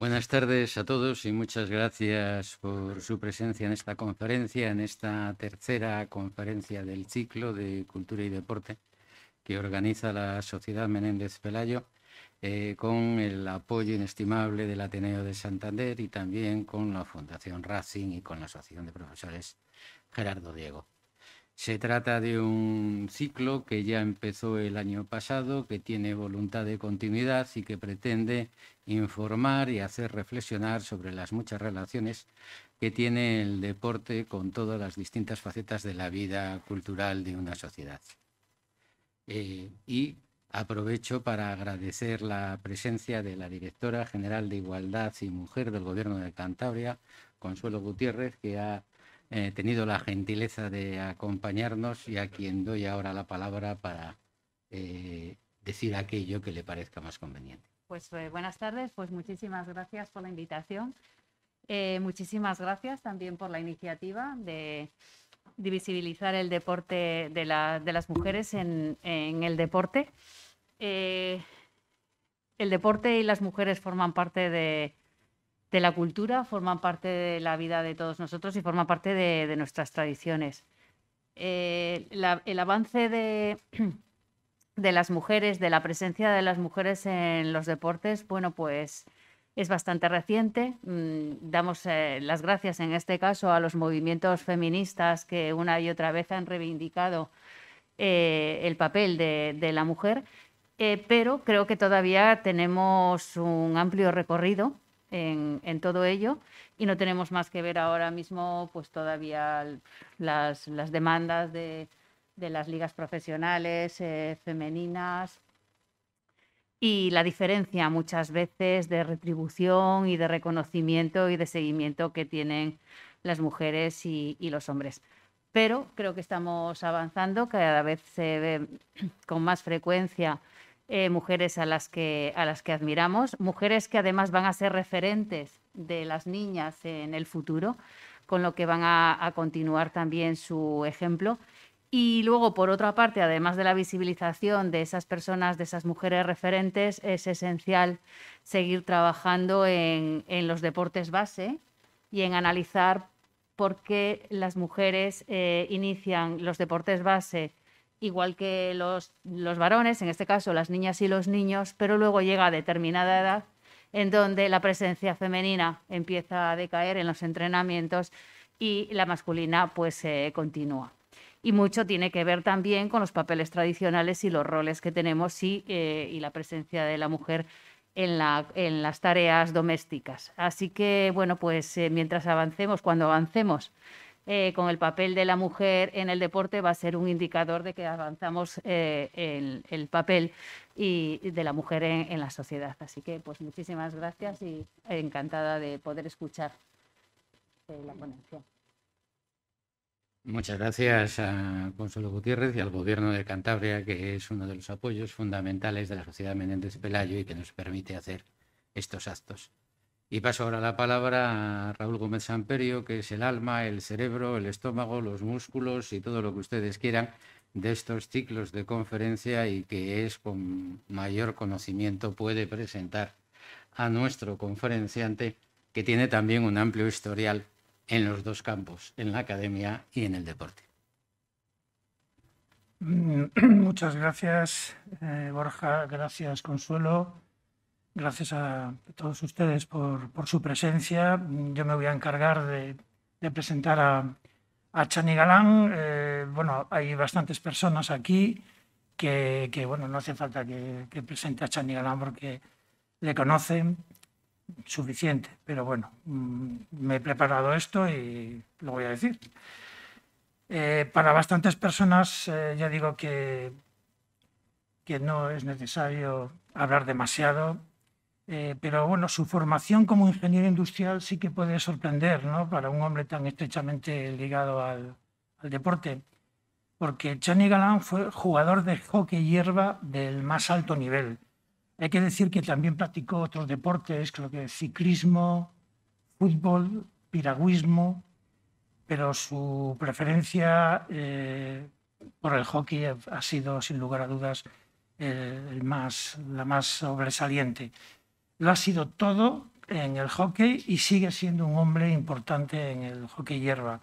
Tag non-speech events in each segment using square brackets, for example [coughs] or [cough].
Buenas tardes a todos y muchas gracias por su presencia en esta conferencia, en esta tercera conferencia del ciclo de Cultura y Deporte que organiza la Sociedad Menéndez Pelayo eh, con el apoyo inestimable del Ateneo de Santander y también con la Fundación Racing y con la Asociación de Profesores Gerardo Diego. Se trata de un ciclo que ya empezó el año pasado, que tiene voluntad de continuidad y que pretende informar y hacer reflexionar sobre las muchas relaciones que tiene el deporte con todas las distintas facetas de la vida cultural de una sociedad. Eh, y aprovecho para agradecer la presencia de la directora general de Igualdad y Mujer del Gobierno de Cantabria, Consuelo Gutiérrez, que ha He tenido la gentileza de acompañarnos y a quien doy ahora la palabra para eh, decir aquello que le parezca más conveniente. Pues eh, buenas tardes, pues muchísimas gracias por la invitación. Eh, muchísimas gracias también por la iniciativa de, visibilizar el deporte de, las mujeres en el deporte. el deporte y las mujeres forman parte de, de la cultura, forman parte de la vida de todos nosotros y forman parte de, nuestras tradiciones. Eh, el avance de, [clears throat] de las mujeres, de la presencia de las mujeres en los deportes, bueno, pues es bastante reciente. Mm, damos eh, las gracias en este caso a los movimientos feministas que una y otra vez han reivindicado eh, el papel de, la mujer, pero creo que todavía tenemos un amplio recorrido en, todo ello y no tenemos más que ver ahora mismo pues todavía las, demandas de, las ligas profesionales eh, femeninas y la diferencia muchas veces de retribución y de reconocimiento y de seguimiento que tienen las mujeres y los hombres. Pero creo que estamos avanzando, cada vez se ve [clears throat] con más frecuencia eh, mujeres a las, que, a las que admiramos, mujeres que además van a ser referentes de las niñas en el futuro, con lo que van a, continuar también su ejemplo. Y luego, por otra parte, además de la visibilización de esas personas, de esas mujeres referentes, es esencial seguir trabajando en, los deportes base y en analizar por qué las mujeres eh, inician los deportes base igual que los, los varones, en este caso las niñas y los niños, pero luego llega a determinada edad en donde la presencia femenina empieza a decaer en los entrenamientos y la masculina pues continúa. Y mucho tiene que ver también con los papeles tradicionales y los roles que tenemos y, eh, y la presencia de la mujer en, la, en, las tareas domésticas. Así que, bueno, pues eh, mientras avancemos, cuando avancemos eh, con el papel de la mujer en el deporte va a ser un indicador de que avanzamos eh, en el, papel y, de la mujer en, la sociedad. Así que pues muchísimas gracias y encantada de poder escuchar eh, la ponencia. Muchas gracias a Consuelo Gutiérrez y al Gobierno de Cantabria, que es uno de los apoyos fundamentales de la sociedad Menéndez Pelayo y que nos permite hacer estos actos. Y paso ahora la palabra a Raúl Gómez Samperio, que es el alma, el cerebro, el estómago, los músculos y todo lo que ustedes quieran de estos ciclos de conferencia y que es con mayor conocimiento puede presentar a nuestro conferenciante, que tiene también un amplio historial en los dos campos, en la academia y en el deporte. Mm, [clears throat] muchas gracias, eh, Borja. Gracias, Consuelo gracias a todos ustedes por, su presencia. Yo me voy a encargar de, presentar a, a, Chani Galán. Eh, bueno, hay bastantes personas aquí que, bueno, no hace falta que, presente a Chani Galán porque le conocen suficiente. Pero bueno, mm, me he preparado esto y lo voy a decir. Eh, para bastantes personas, eh, ya digo que, que no es necesario hablar demasiado eh, pero bueno, su formación como ingeniero industrial sí que puede sorprender ¿no? para un hombre tan estrechamente ligado al, deporte, porque Johnny Galán fue jugador de hockey hierba del más alto nivel. Hay que decir que también practicó otros deportes, creo que ciclismo, fútbol, piragüismo, pero su preferencia eh, por el hockey ha sido, sin lugar a dudas, eh, el más, la más sobresaliente lo ha sido todo en el hockey y sigue siendo un hombre importante en el hockey hierba.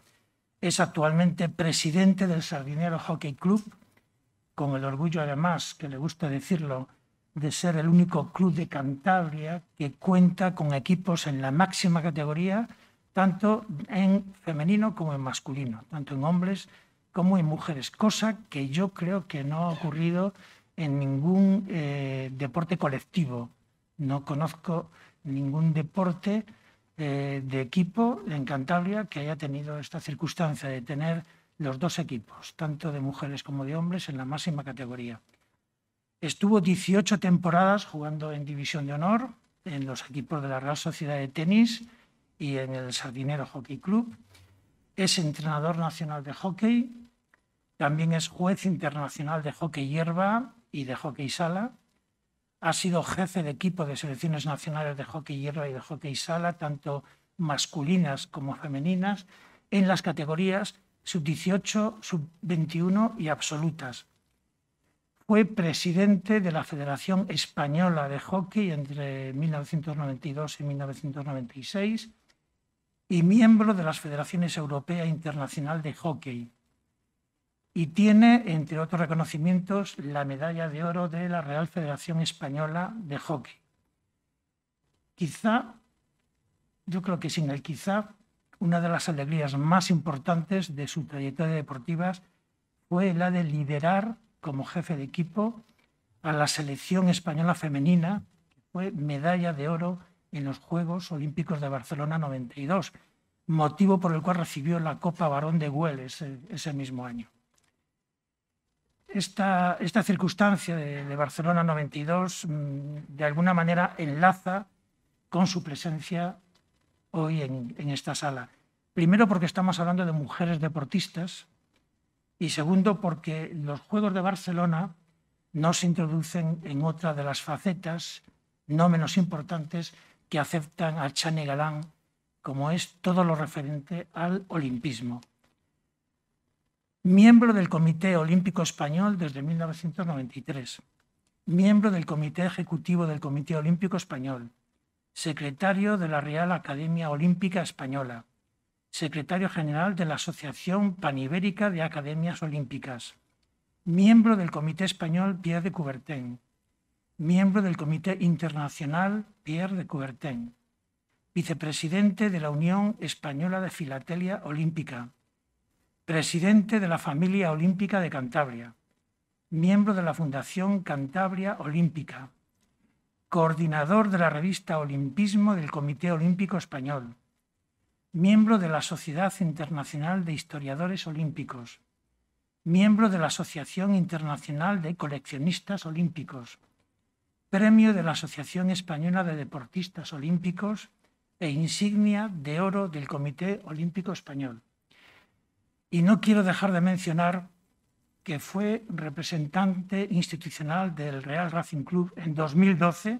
Es actualmente presidente del Sardinero Hockey Club, con el orgullo además, que le gusta decirlo, de ser el único club de Cantabria que cuenta con equipos en la máxima categoría, tanto en femenino como en masculino, tanto en hombres como en mujeres, cosa que yo creo que no ha ocurrido en ningún eh, deporte colectivo no conozco ningún deporte eh, de equipo en Cantabria que haya tenido esta circunstancia de tener los dos equipos, tanto de mujeres como de hombres, en la máxima categoría. Estuvo 18 temporadas jugando en División de Honor, en los equipos de la Real Sociedad de Tenis y en el Sardinero Hockey Club. Es entrenador nacional de hockey, también es juez internacional de hockey hierba y de hockey sala ha sido jefe de equipo de selecciones nacionales de hockey hierba y de hockey sala, tanto masculinas como femeninas, en las categorías sub-18, sub-21 y absolutas. Fue presidente de la Federación Española de Hockey entre 1992 y 1996 y miembro de las Federaciones Europea Internacional de Hockey y tiene, entre otros reconocimientos, la medalla de oro de la Real Federación Española de Hockey. Quizá, yo creo que sin el quizá, una de las alegrías más importantes de su trayectoria deportiva fue la de liderar como jefe de equipo a la selección española femenina, que fue medalla de oro en los Juegos Olímpicos de Barcelona 92, motivo por el cual recibió la Copa Barón de Güeles eh, ese mismo año esta, circunstancia de, Barcelona 92 mm, de alguna manera enlaza con su presencia hoy en, esta sala. Primero porque estamos hablando de mujeres deportistas y segundo porque los Juegos de Barcelona no se introducen en otra de las facetas no menos importantes que aceptan a Chani Galán, como es todo lo referente al olimpismo miembro del Comité Olímpico Español desde 1993, miembro del Comité Ejecutivo del Comité Olímpico Español, secretario de la Real Academia Olímpica Española, secretario general de la Asociación Panibérica de Academias Olímpicas, miembro del Comité Español Pierre de Coubertin, miembro del Comité Internacional Pierre de Coubertin, vicepresidente de la Unión Española de Filatelia Olímpica, presidente de la Familia Olímpica de Cantabria, miembro de la Fundación Cantabria Olímpica, coordinador de la revista Olimpismo del Comité Olímpico Español, miembro de la Sociedad Internacional de Historiadores Olímpicos, miembro de la Asociación Internacional de Coleccionistas Olímpicos, premio de la Asociación Española de Deportistas Olímpicos e insignia de oro del Comité Olímpico Español. Y no quiero dejar de mencionar que fue representante institucional del Real Racing Club en 2012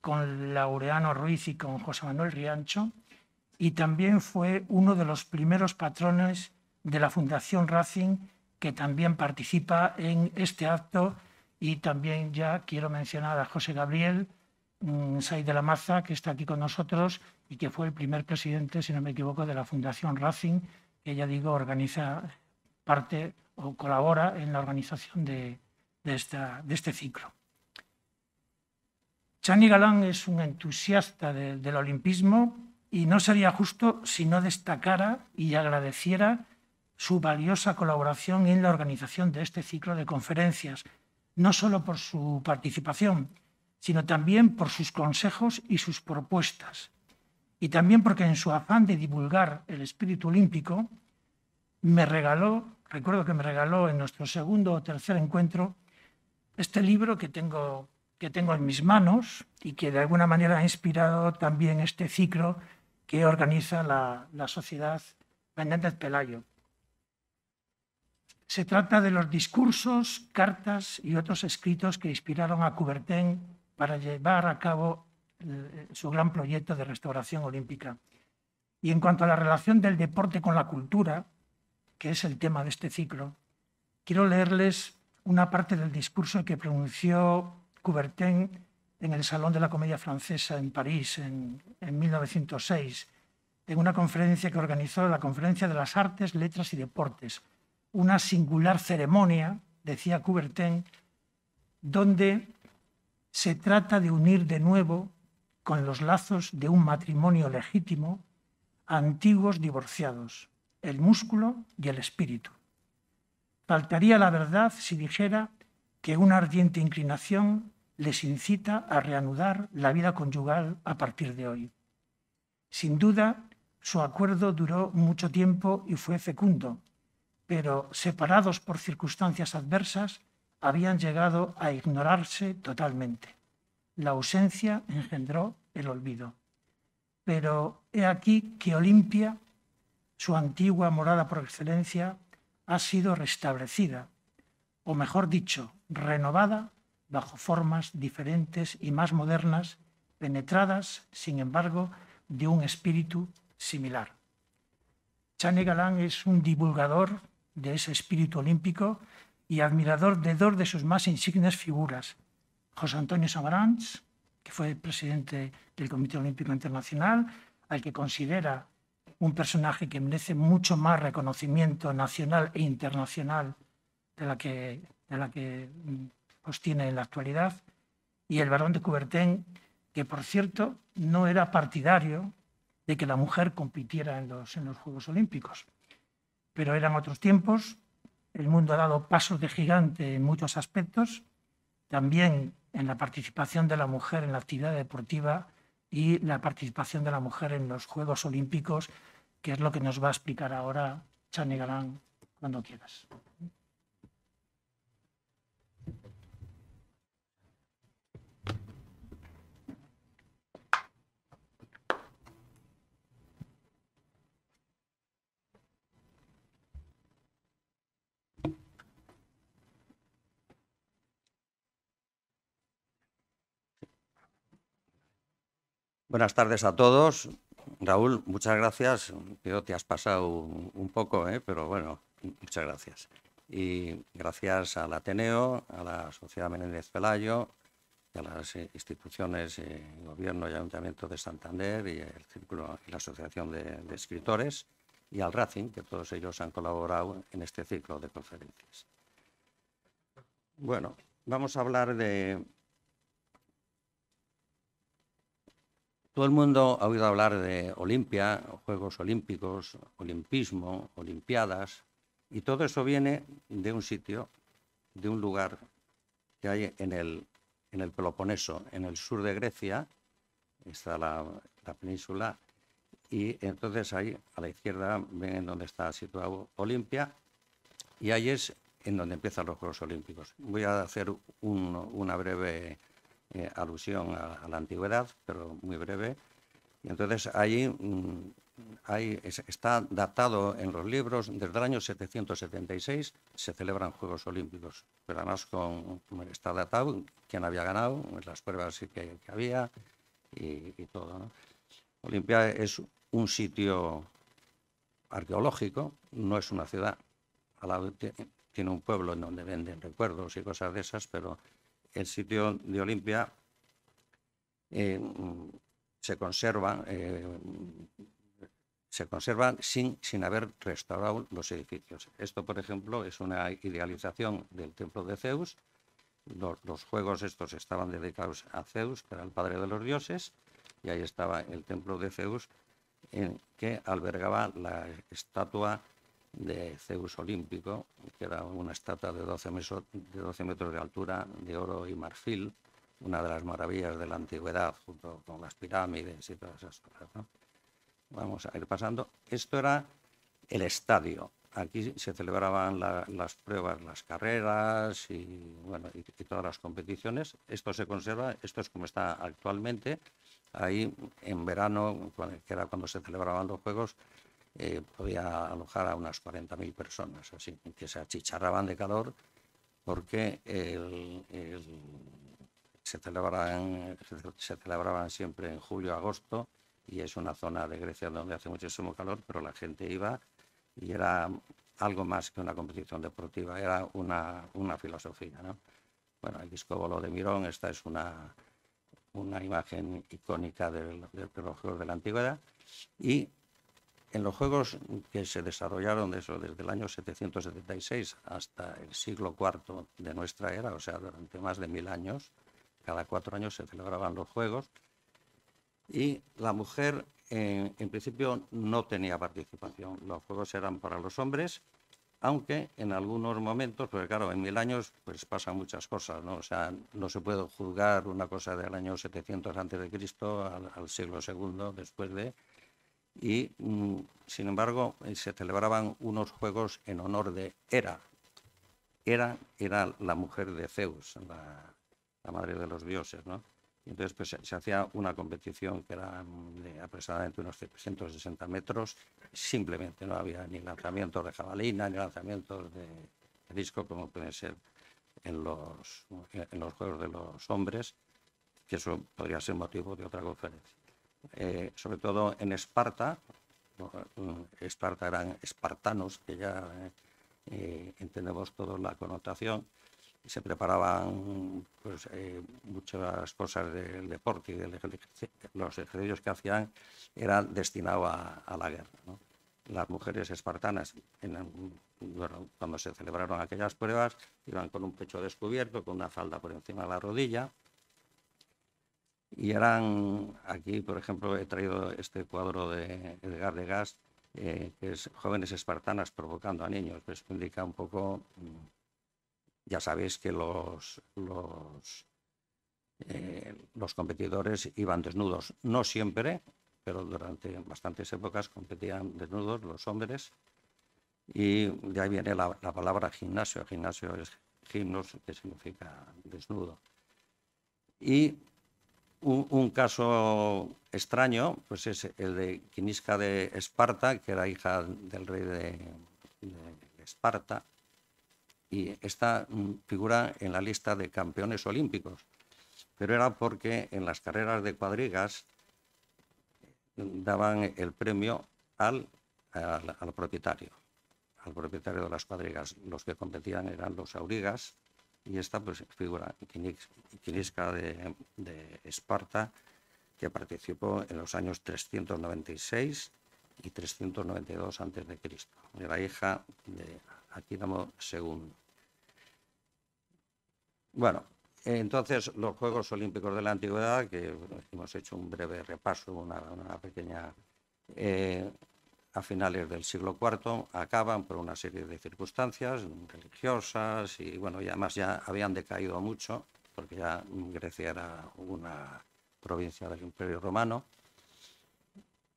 con Laureano Ruiz y con José Manuel Riancho, y también fue uno de los primeros patrones de la Fundación Racing, que también participa en este acto, y también ya quiero mencionar a José Gabriel mm, Said de la Maza, que está aquí con nosotros y que fue el primer presidente, si no me equivoco, de la Fundación Racing que ya digo, organiza parte o colabora en la organización de, este ciclo. Chani Galán es un entusiasta del olimpismo y no sería justo si no destacara y agradeciera su valiosa colaboración en la organización de este ciclo de conferencias, no solo por su participación, sino también por sus consejos y sus propuestas y también porque en su afán de divulgar el espíritu olímpico, me regaló, recuerdo que me regaló en nuestro segundo o tercer encuentro, este libro que tengo, que tengo en mis manos y que de alguna manera ha inspirado también este ciclo que organiza la, la sociedad Fernández Pelayo. Se trata de los discursos, cartas y otros escritos que inspiraron a Coubertin para llevar a cabo eh, su gran proyecto de restauración olímpica. Y en cuanto a la relación del deporte con la cultura, que es el tema de este ciclo, quiero leerles una parte del discurso que pronunció Coubertin en el Salón de la Comedia Francesa en París en, 1906, en una conferencia que organizó la Conferencia de las Artes, Letras y Deportes, una singular ceremonia, decía Coubertin, donde se trata de unir de nuevo con los lazos de un matrimonio legítimo antiguos divorciados, el músculo y el espíritu. Faltaría la verdad si dijera que una ardiente inclinación les incita a reanudar la vida conyugal a partir de hoy. Sin duda, su acuerdo duró mucho tiempo y fue fecundo, pero separados por circunstancias adversas, habían llegado a ignorarse totalmente. La ausencia engendró el olvido. Pero he aquí que Olimpia, su antigua morada por excelencia, ha sido restablecida, o mejor dicho, renovada bajo formas diferentes y más modernas, penetradas, sin embargo, de un espíritu similar. Chane Galán es un divulgador de ese espíritu olímpico y admirador de dos de sus más insignes figuras, José Antonio Samaranch, que fue presidente del Comité Olímpico Internacional, al que considera un personaje que merece mucho más reconocimiento nacional e internacional de la que, de la que mm, en la actualidad, y el barón de Coubertin, que por cierto no era partidario de que la mujer compitiera en los, en los Juegos Olímpicos. Pero eran otros tiempos, el mundo ha dado pasos de gigante en muchos aspectos, también en la participación de la mujer en la actividad deportiva y la participación de la mujer en los Juegos Olímpicos, que es lo que nos va a explicar ahora Chane Galán cuando quieras. Buenas tardes a todos. Raúl, muchas gracias. Yo te has pasado un poco, ¿eh? pero bueno, muchas gracias. Y gracias al Ateneo, a la Sociedad Menéndez Pelayo, a las instituciones, eh, Gobierno y Ayuntamiento de Santander y el Círculo y la Asociación de, de Escritores y al Racing, que todos ellos han colaborado en este ciclo de conferencias. Bueno, vamos a hablar de, Todo el mundo ha oído hablar de Olimpia, Juegos Olímpicos, Olimpismo, Olimpiadas, y todo eso viene de un sitio, de un lugar que hay en el, en el Peloponeso, en el sur de Grecia, está la, península, y entonces ahí a la izquierda ven en donde está situado Olimpia, y ahí es en donde empiezan los Juegos Olímpicos. Voy a hacer una breve eh, alusión a, la antigüedad, pero muy breve. Y entonces ahí, mm, está datado en los libros, desde el año 776 se celebran Juegos Olímpicos, pero además con, está datado quién había ganado, pues las pruebas que, que había y, todo. Olimpia es un sitio arqueológico, no es una ciudad. tiene un pueblo en donde venden recuerdos y cosas de esas, pero el sitio de Olimpia eh, se conserva eh, se conservan sin, sin haber restaurado los edificios. Esto, por ejemplo, es una idealización del templo de Zeus. Los, juegos estos estaban dedicados a Zeus, que era el padre de los dioses, y ahí estaba el templo de Zeus, en que albergaba la estatua de Zeus Olímpico, que era una estatua de 12, metros de altura, de oro y marfil, una de las maravillas de la antigüedad, junto con las pirámides y todas esas cosas. Vamos a ir pasando. Esto era el estadio. Aquí se celebraban las pruebas, las carreras y, y, todas las competiciones. Esto se conserva, esto es como está actualmente. Ahí en verano, que era cuando se celebraban los Juegos, eh, podía alojar a unas 40.000 personas, así que se achicharraban de calor porque se, celebraban, se celebraban siempre en julio, agosto, y es una zona de Grecia donde hace muchísimo calor, pero la gente iba y era algo más que una competición deportiva, era una, una filosofía. ¿no? Bueno, el discóbolo de Mirón, esta es una, una imagen icónica del, del de la antigüedad, y en los juegos que se desarrollaron desde el año 776 hasta el siglo IV de nuestra era, o sea, durante más de mil años, cada cuatro años se celebraban los juegos, y la mujer eh, en principio no tenía participación. Los juegos eran para los hombres, aunque en algunos momentos, porque claro, en mil años pues pasan muchas cosas, ¿no? O sea, no se puede juzgar una cosa del año 700 a.C. de al, siglo II después de y mm, sin embargo eh, se celebraban unos juegos en honor de Hera. Hera era la mujer de Zeus, la, madre de los dioses, ¿no? entonces pues, se, hacía una competición que era mm, de aproximadamente unos 360 metros, simplemente no había ni lanzamientos de jabalina, ni lanzamientos de, disco, como pueden ser en los, en los Juegos de los Hombres, que eso podría ser motivo de otra conferencia. Eh, sobre todo en Esparta, mm, Esparta eran espartanos, que ya eh, entendemos todos la connotación, se preparaban pues, eh, muchas cosas del deporte y los ejercicios que hacían eran destinados a, la guerra. Las mujeres espartanas, cuando se celebraron aquellas pruebas, iban con un pecho descubierto, con una falda por encima de la rodilla, y eran, aquí por ejemplo he traído este cuadro de Edgar de eh, que es Jóvenes Espartanas provocando a niños. pues indica un poco, mm, ya sabéis que los, eh, los, competidores iban desnudos, no siempre, pero durante bastantes épocas competían desnudos los hombres. Y de ahí viene la, la palabra gimnasio. Gimnasio es gimnos, que significa desnudo. Y un, caso extraño pues es el de Quinisca de Esparta, que era hija del rey de, Esparta, y esta mm, figura en la lista de campeones olímpicos, pero era porque en las carreras de cuadrigas mm, daban el premio al propietario, al propietario de las cuadrigas. Los que competían eran los aurigas, y esta pues, figura quinisca de, Esparta, que participó en los años 396 y 392 a.C., era hija de Aquínamo II. Bueno, entonces los Juegos Olímpicos de la Antigüedad, que hemos hecho un breve repaso, una, pequeña eh, a finales del siglo IV acaban por una serie de circunstancias religiosas y bueno, y además ya habían decaído mucho porque ya Grecia era una provincia del Imperio Romano.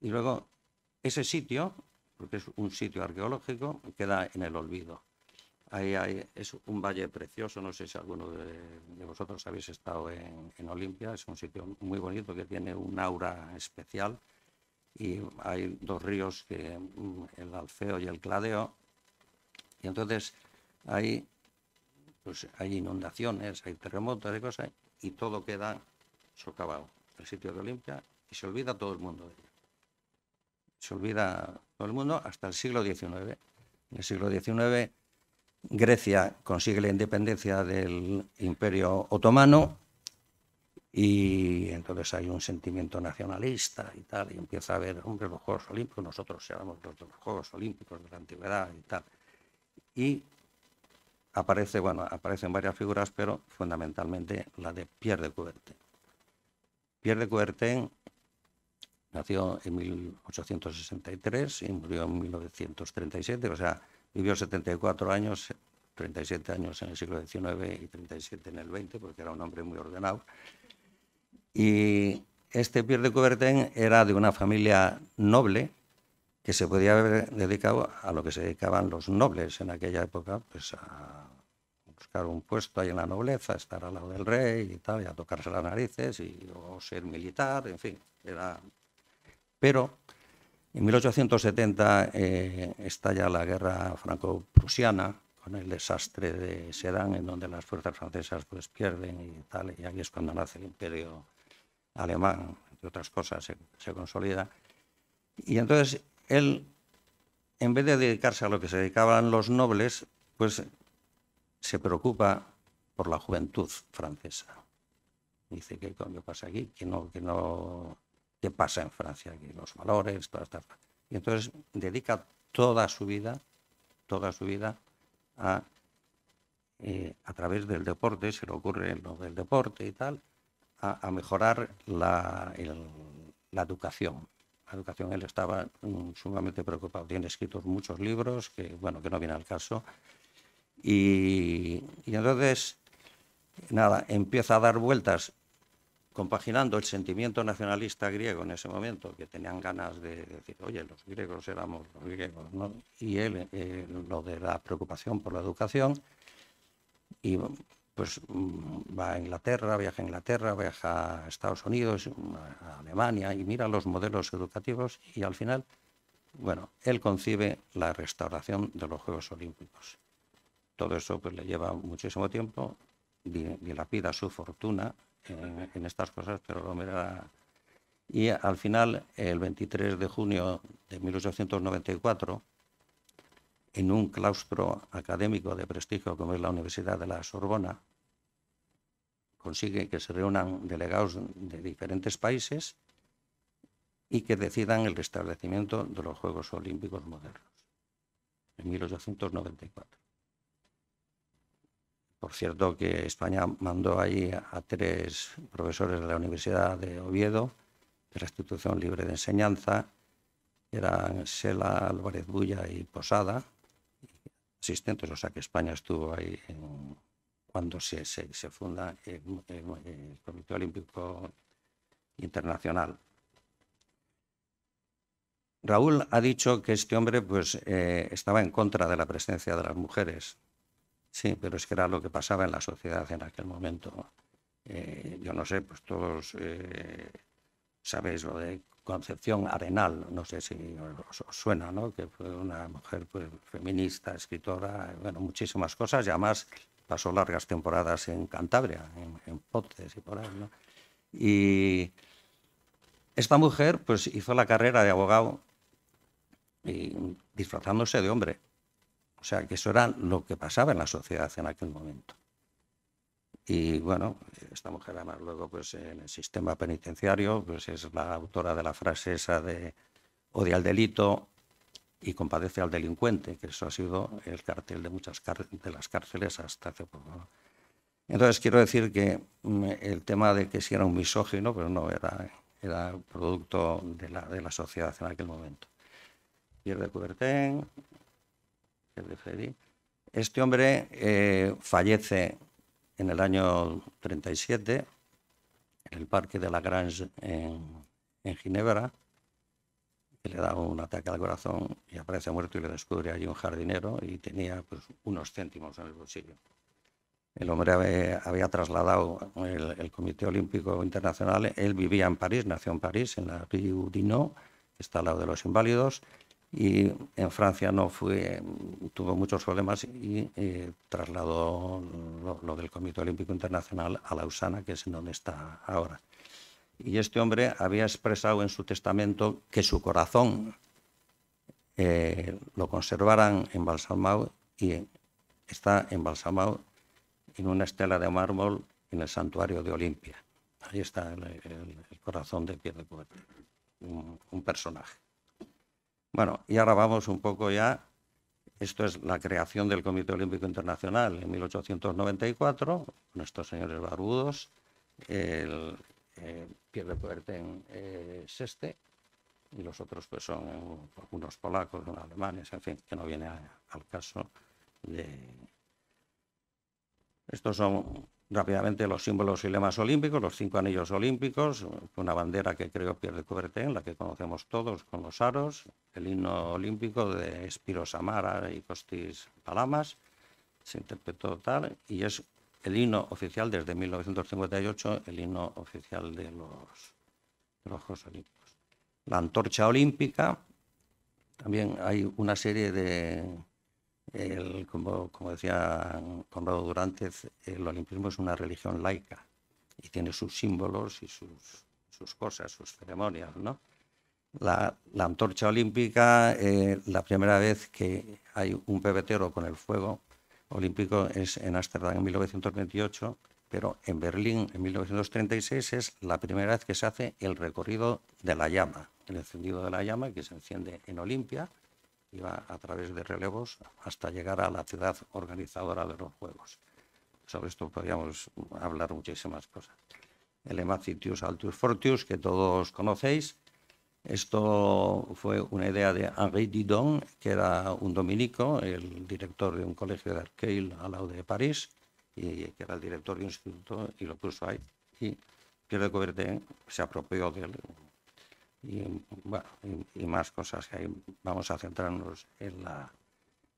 Y luego ese sitio, porque es un sitio arqueológico, queda en el olvido. Ahí hay, es un valle precioso, no sé si alguno de, vosotros habéis estado en, en Olimpia, es un sitio muy bonito que tiene un aura especial y hay dos ríos, que, mm, el Alfeo y el Cladeo, y entonces hay, pues, hay inundaciones, hay terremotos, hay cosas, y todo queda socavado. El sitio de Olimpia y se olvida todo el mundo de ello. Se olvida todo el mundo hasta el siglo XIX. En el siglo XIX Grecia consigue la independencia del Imperio Otomano y entonces hay un sentimiento nacionalista y tal, y empieza a haber, hombre, los Juegos Olímpicos, nosotros seamos los de los Juegos Olímpicos de la antigüedad y tal. Y aparece, bueno, aparecen varias figuras, pero fundamentalmente la de Pierre de Coubertin. Pierre de Coubertin nació en 1863 y murió en 1937, o sea, vivió 74 años, 37 años en el siglo XIX y 37 en el XX, porque era un hombre muy ordenado. Y este Pierre de Coubertin era de una familia noble que se podía haber dedicado a lo que se dedicaban los nobles en aquella época, pues a buscar un puesto ahí en la nobleza, estar al lado del rey y tal, y a tocarse las narices, y, o ser militar, en fin. Era... Pero en 1870 eh, estalla la guerra franco-prusiana, con el desastre de Sedan, en donde las fuerzas francesas pues pierden y tal, y ahí es cuando nace el imperio alemán, entre otras cosas, se, consolida. Y entonces él, en vez de dedicarse a lo que se dedicaban los nobles, pues se preocupa por la juventud francesa. Dice, ¿qué cambio pasa aquí? ¿Qué, no, que no, ¿qué pasa en Francia aquí? Los valores, todas estas... Y entonces dedica toda su vida, toda su vida a, eh, a través del deporte, se le ocurre lo del deporte y tal, a, mejorar la, educación. educación él estaba mm, sumamente preocupado. Tiene escritos muchos libros que, bueno, que no viene al caso. Y, entonces, nada, empieza a dar vueltas compaginando el sentimiento nacionalista griego en ese momento, que tenían ganas de decir, oye, los griegos éramos los griegos, y él, eh, lo de la preocupación por la educación, y pues mm, va a Inglaterra, viaja a Inglaterra, viaja a Estados Unidos, a Alemania y mira los modelos educativos y al final, bueno, él concibe la restauración de los Juegos Olímpicos. Todo eso pues le lleva muchísimo tiempo, dilapida su fortuna en, en estas cosas, pero lo mira... Y al final, el 23 de junio de 1894, en un claustro académico de prestigio como es la Universidad de la Sorbona, consigue que se reúnan delegados de diferentes países y que decidan el restablecimiento de los Juegos Olímpicos modernos en 1894. Por cierto que España mandó ahí a tres profesores de la Universidad de Oviedo, de la Institución Libre de Enseñanza, eran Sela Álvarez Bulla y Posada, o sea que España estuvo ahí cuando se, se, funda eh, eh, eh, el, Comité Olímpico Internacional. Raúl ha dicho que este hombre pues, estaba en contra de la presencia de las mujeres. Sí, pero es que era lo que pasaba en la sociedad en aquel momento. yo no sé, pues todos sabéis lo de Concepción Arenal, no sé si os, suena, ¿no? que fue una mujer pues, feminista, escritora, bueno, muchísimas cosas, y además pasó largas temporadas en Cantabria, en, Potes y por ahí. ¿no? Y esta mujer pues, hizo la carrera de abogado disfrazándose de hombre. O sea, que eso era lo que pasaba en la sociedad en aquel momento. Y bueno, esta mujer además luego pues, en el sistema penitenciario pues, es la autora de la frase esa de odia al delito y compadece al delincuente, que eso ha sido el cartel de muchas de las cárceles hasta hace poco. Entonces quiero decir que mm, el tema de que si era un misógino, pero pues, no, era, era producto de la, de la sociedad en aquel momento. Pierre de Este hombre eh, fallece en el año 37 en el parque de la Grange en, Ginebra, le da un ataque al corazón y aparece muerto y le descubre allí un jardinero y tenía pues, unos céntimos en el bolsillo. El hombre había, trasladado el, el, Comité Olímpico Internacional. Él vivía en París, nació en París, en la Rue Dinot, que está al lado de los inválidos, y en Francia no fue, tuvo muchos problemas y eh, trasladó lo, del Comité Olímpico Internacional a Lausana, que es en donde está ahora. Y este hombre había expresado en su testamento que su corazón eh, lo conservaran en Balsamau y está en Balsamau en una estela de mármol en el santuario de Olimpia. Ahí está el, corazón de Pierre de un personaje. Bueno, y ahora vamos un poco ya, esto es la creación del Comité Olímpico Internacional en 1894, nuestros señores barudos, el, eh, Pierre de es este, y los otros pues son unos polacos, unos alemanes, en fin, que no viene al caso de... Estos son rápidamente los símbolos y lemas olímpicos, los cinco anillos olímpicos, una bandera que creo pierde de en la que conocemos todos con los aros, el himno olímpico de Espiro Samara y Costis Palamas, se interpretó tal, y es el himno oficial desde 1958, el himno oficial de los Juegos Olímpicos. La antorcha olímpica, también hay una serie de como, decía Conrado Durantes, el olimpismo es una religión laica y tiene sus símbolos y sus, cosas, sus ceremonias, La, antorcha olímpica, eh, la primera vez que hay un pebetero con el fuego olímpico es en Ámsterdam en 1928, pero en Berlín en 1936 es la primera vez que se hace el recorrido de la llama, el encendido de la llama que se enciende en Olimpia iba a través de relevos hasta llegar a la ciudad organizadora de los Juegos. Sobre esto podríamos hablar muchísimas cosas. El Emacitius Altus Fortius, que todos conocéis. Esto fue una idea de Henri Didon, que era un dominico, el director de un colegio de Arkeil al lado de París, y que era el director de un instituto, y lo puso ahí. Y Pierre de Coubertin se apropió de él, y, bueno, y, más cosas que ahí vamos a centrarnos en la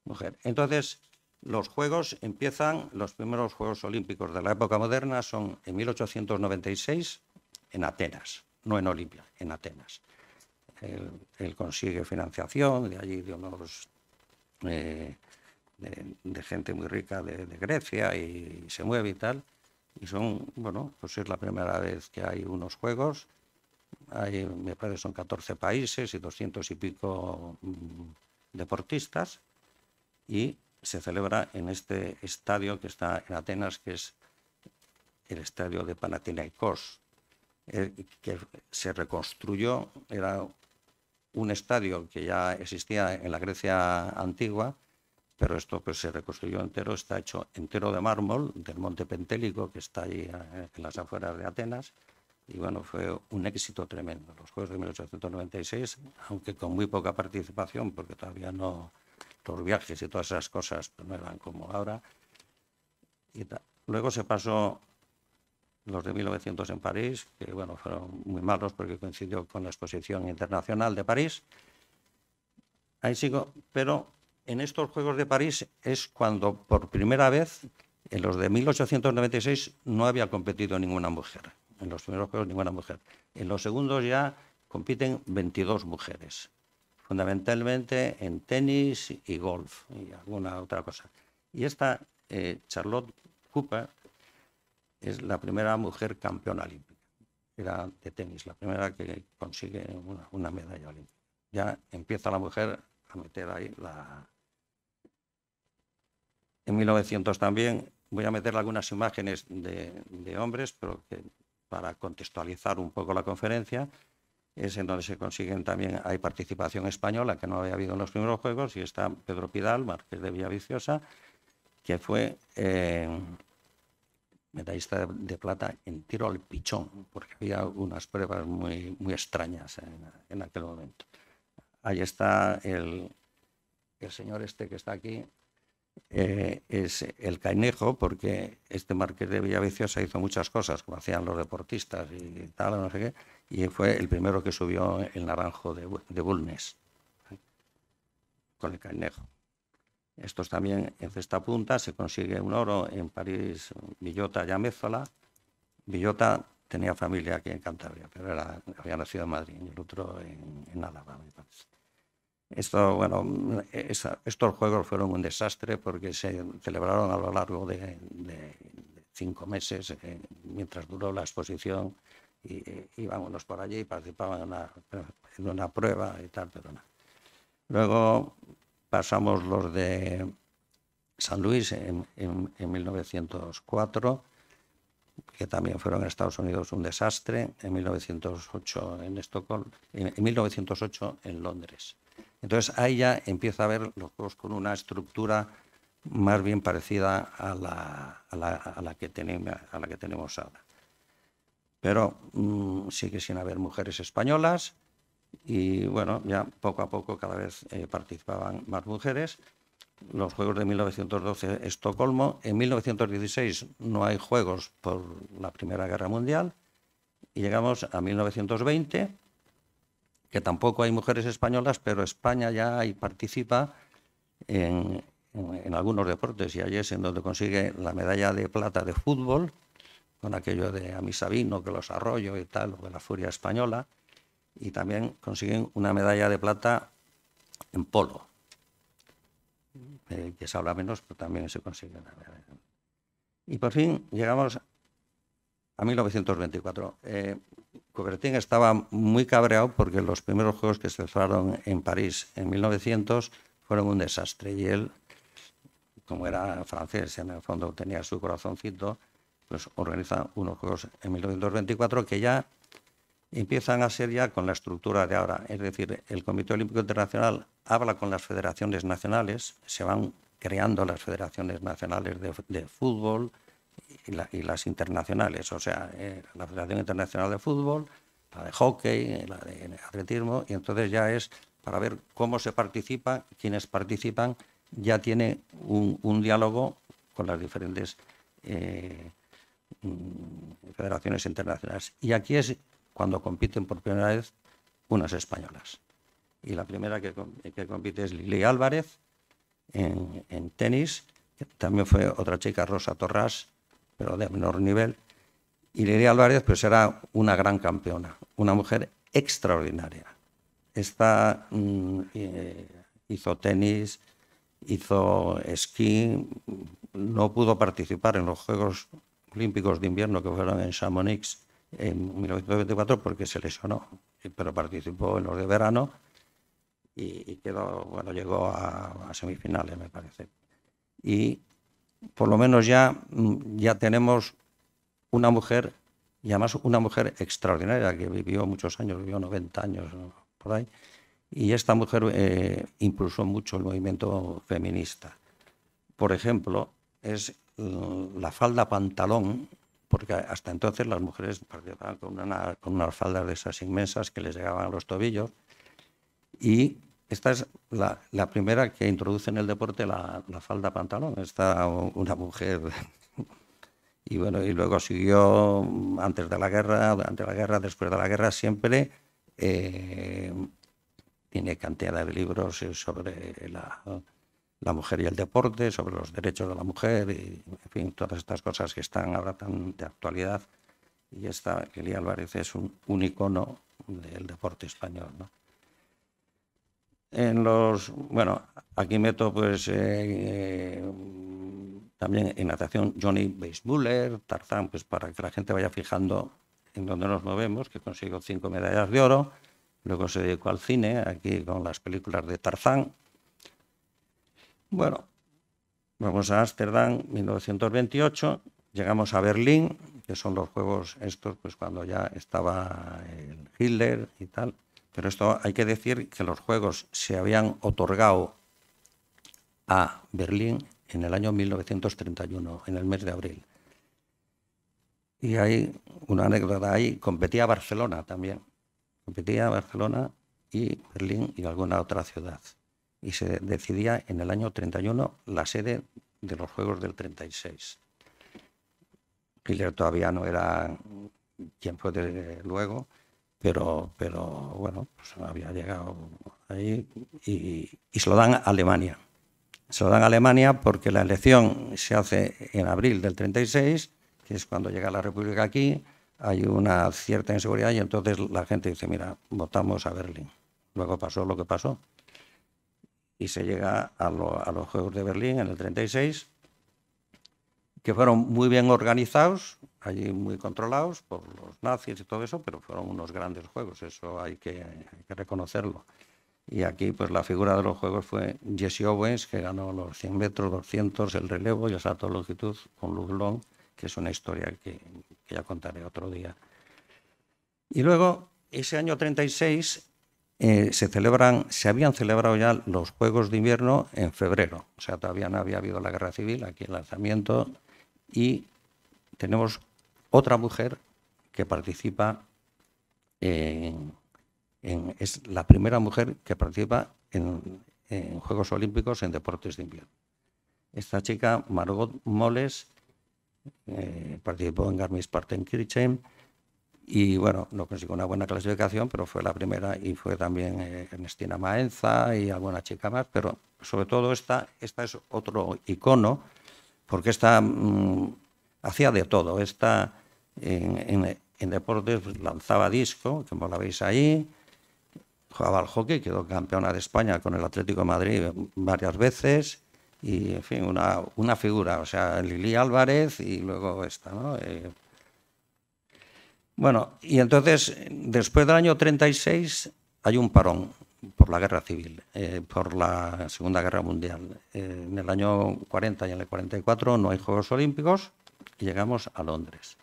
mujer. Entonces, los juegos empiezan, los primeros Juegos Olímpicos de la época moderna son en 1896 en Atenas, no en Olimpia, en Atenas. Él, consigue financiación de allí, de unos eh, de, gente muy rica de, Grecia y, se mueve y tal. Y son, bueno, pues es la primera vez que hay unos juegos me parece que son 14 países y 200 y pico mm, deportistas. Y se celebra en este estadio que está en Atenas, que es el estadio de Panathinaikos, eh, que se reconstruyó, era un estadio que ya existía en la Grecia antigua, pero esto pues, se reconstruyó entero, está hecho entero de mármol del Monte Pentélico, que está ahí eh, en las afueras de Atenas, y bueno, fue un éxito tremendo. Los Juegos de 1896, aunque con muy poca participación, porque todavía no los viajes y todas esas cosas no eran como ahora. Y Luego se pasó los de 1900 en París, que bueno, fueron muy malos porque coincidió con la Exposición Internacional de París. Ahí sigo, pero en estos Juegos de París es cuando por primera vez, en los de 1896, no había competido ninguna mujer. En los primeros juegos ninguna mujer. En los segundos ya compiten 22 mujeres, fundamentalmente en tenis y golf y alguna otra cosa. Y esta eh, Charlotte Cooper es la primera mujer campeona olímpica. Era de tenis, la primera que consigue una, medalla olímpica. Ya empieza la mujer a meter ahí la... En 1900 también voy a meter algunas imágenes de, de hombres, pero que para contextualizar un poco la conferencia, es en donde se consiguen también, hay participación española que no había habido en los primeros Juegos, y está Pedro Pidal, marqués de Villaviciosa, que fue eh, medallista de, plata en tiro al pichón, porque había unas pruebas muy, muy extrañas en, aquel momento. Ahí está el, el señor este que está aquí, eh, es el Cainejo, porque este marqués de Villaviciosa hizo muchas cosas, como hacían los deportistas y tal, no sé qué, y fue el primero que subió el naranjo de, de Bulnes, con el Cainejo. Estos también en cesta punta, se consigue un oro en París, Villota y Amézola. Villota tenía familia aquí en Cantabria, pero era, había nacido en Madrid y el otro en, en Álava, esto, bueno, e-, estos juegos fueron un desastre porque se celebraron a lo largo de, cinco meses, eh, mientras duró la exposición, y, íbamos e, por allí y participaban en una, prueba y tal, pero nada. Luego pasamos los de San Luis en, en 1904 que también fueron en Estados Unidos un desastre, en 1908 en Estocolmo, en 1908 en Londres. Entonces ahí ya empieza a ver los juegos con una estructura más bien parecida a la, a que, tenemos, a ahora. Pero mm, sigue sin haber mujeres españolas y bueno, ya poco a poco cada vez eh, participaban más mujeres. Los Juegos de 1912 Estocolmo. En 1916 no hay Juegos por la Primera Guerra Mundial y llegamos a 1920 que tampoco hay mujeres españolas, pero España ya participa en, algunos deportes. Y ahí es en donde consigue la medalla de plata de fútbol, con aquello de Amisabino, Sabino, que los arroyo y tal, o de la furia española. Y también consiguen una medalla de plata en polo, eh, que se habla menos, pero también se consigue Y por fin llegamos a 1924. Cobertín estaba muy cabreado porque los primeros juegos que se cerraron en París en 1900 fueron un desastre y él, como era francés, en el fondo tenía su corazoncito, pues organiza unos juegos en 1924 que ya empiezan a ser ya con la estructura de ahora. Es decir, el Comité Olímpico Internacional habla con las federaciones nacionales, se van creando las federaciones nacionales de fútbol, y, las internacionales, o sea, eh, la Federación Internacional de Fútbol, la de hockey, eh, la de atletismo, y entonces ya es para ver cómo se participa, quienes participan, ya tiene un, diálogo con las diferentes eh, federaciones internacionales. Y aquí es cuando compiten por primera vez unas españolas. Y la primera que, compite es Lili Álvarez en, en tenis, también fue otra chica, Rosa Torras, pero de menor nivel. Y Lidia Álvarez pues era una gran campeona, una mujer extraordinaria. Esta mm, eh, hizo tenis, hizo esquí, no pudo participar en los Juegos Olímpicos de Invierno que fueron en Chamonix en 1924 porque se lesionó, pero participó en los de verano y, quedó, bueno, llegó a, a semifinales, me parece. Y por lo menos ya, mm, ya tenemos una mujer, y además una mujer extraordinaria que vivió muchos años, vivió 90 años por ahí, y esta mujer eh, impulsó mucho el movimiento feminista. Por ejemplo, es mm, la falda pantalón, porque hasta entonces las mujeres participaban con, una, con unas faldas de esas inmensas que les llegaban a los tobillos, y esta es la, primera que introduce en el deporte la, falda pantalón. Está una mujer. [laughs] y bueno, y luego siguió antes de la guerra, durante la guerra, después de la guerra, siempre. Eh, tiene cantidad de libros sobre la, mujer y el deporte, sobre los derechos de la mujer, y, en fin, todas estas cosas que están ahora tan de actualidad. Y esta, Elia Álvarez, es un, un icono del deporte español. ¿no? en los, bueno, aquí meto pues eh, eh, también en natación Johnny Weissmuller, Tarzán, pues para que la gente vaya fijando en dónde nos movemos, que consigo cinco medallas de oro, luego se dedicó al cine, aquí con las películas de Tarzán. Bueno, vamos a Ámsterdam, 1928, llegamos a Berlín, que son los juegos estos, pues cuando ya estaba el Hitler y tal, pero esto hay que decir que los Juegos se habían otorgado a Berlín en el año 1931, en el mes de abril. Y hay una anécdota ahí, competía Barcelona también. Competía Barcelona y Berlín y alguna otra ciudad. Y se decidía en el año 31 la sede de los Juegos del 36. Hitler todavía no era quien fue de luego, pero, pero bueno, pues había llegado ahí y, se lo dan a Alemania. Se lo dan a Alemania porque la elección se hace en abril del 36, que es cuando llega la República aquí, hay una cierta inseguridad y entonces la gente dice, mira, votamos a Berlín. Luego pasó lo que pasó. Y se llega a, a los Juegos de Berlín en el 36, que fueron muy bien organizados, allí muy controlados por los nazis y todo eso, pero fueron unos grandes juegos, eso hay que, reconocerlo. Y aquí, pues la figura de los juegos fue Jesse Owens, que ganó los 100 metros, 200, el relevo y el salto de longitud con Luz que es una historia que, ya contaré otro día. Y luego, ese año 36, eh, se celebran, se habían celebrado ya los Juegos de Invierno en febrero, o sea, todavía no había habido la Guerra Civil, aquí el lanzamiento, y tenemos otra mujer que participa en, es la primera mujer que participa en, Juegos Olímpicos en deportes de invierno. Esta chica, Margot Moles, eh, participó en Garmisch-Partenkirchen y bueno, no consiguió una buena clasificación, pero fue la primera y fue también eh, Ernestina Maenza y alguna chica más, pero sobre todo esta, esta es otro icono, porque esta mm, hacía de todo. Esta, en, deportes pues, lanzaba disco, como la veis ahí, jugaba al hockey, quedó campeona de España con el Atlético de Madrid varias veces, y en fin, una, figura, o sea, Lili Álvarez y luego esta, ¿no? Eh, bueno, y entonces, después del año 36, hay un parón por la guerra civil, eh, por la Segunda Guerra Mundial. Eh, en el año 40 y en el 44 no hay Juegos Olímpicos, llegamos a Londres.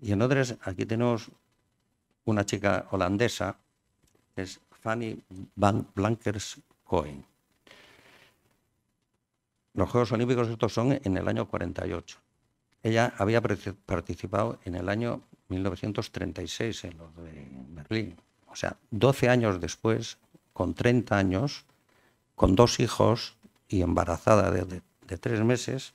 Y en Londres aquí tenemos una chica holandesa, es Fanny Van Blankers Cohen. Los Juegos Olímpicos estos son en el año 48. Ella había participado en el año 1936 en los de Berlín. O sea, 12 años después, con 30 años, con dos hijos y embarazada de, de tres meses,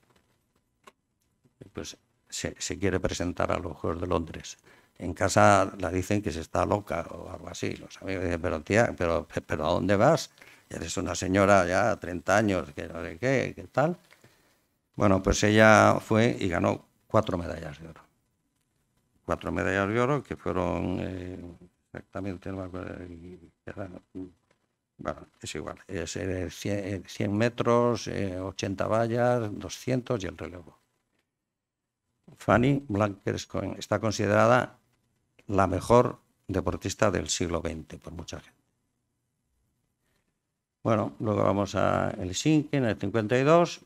pues se, quiere presentar a los Juegos de Londres. En casa la dicen que se está loca o algo así. Los amigos dicen, pero tía, pero, pero ¿a dónde vas? Eres una señora ya 30 años, que qué, tal. Bueno, pues ella fue y ganó cuatro medallas de oro. Cuatro medallas de oro que fueron eh, exactamente, bueno, es igual, es 100, eh, metros, 80 eh, vallas, 200 y el relevo. Fanny blankers está considerada la mejor deportista del siglo XX por mucha gente. Bueno, luego vamos a Helsinki en el 52.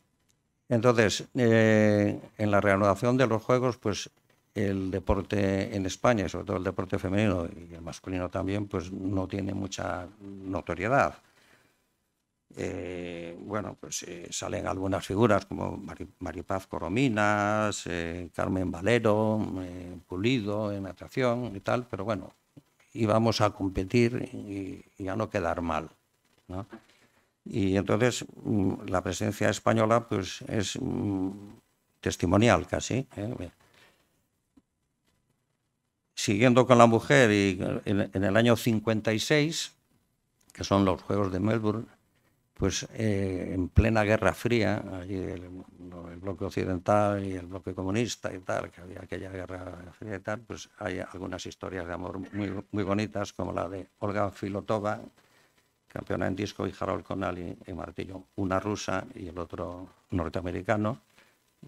Entonces, eh, en la reanudación de los Juegos, pues el deporte en España, sobre todo el deporte femenino y el masculino también, pues no tiene mucha notoriedad. Eh, bueno, pues eh, salen algunas figuras como Mari, Maripaz Corominas, eh, Carmen Valero, Pulido en atracción y tal, pero bueno, íbamos a competir y, a no quedar mal. Y entonces mm, la presencia española pues es mm, testimonial casi. Siguiendo con la mujer, y en, en el año 56, que son los Juegos de Melbourne, pues eh, en plena Guerra Fría, allí el, bloque occidental y el bloque comunista y tal, que había aquella Guerra Fría y tal, pues hay algunas historias de amor muy, muy bonitas, como la de Olga Filotova, campeona en disco, y Harold Connally en martillo, una rusa y el otro norteamericano,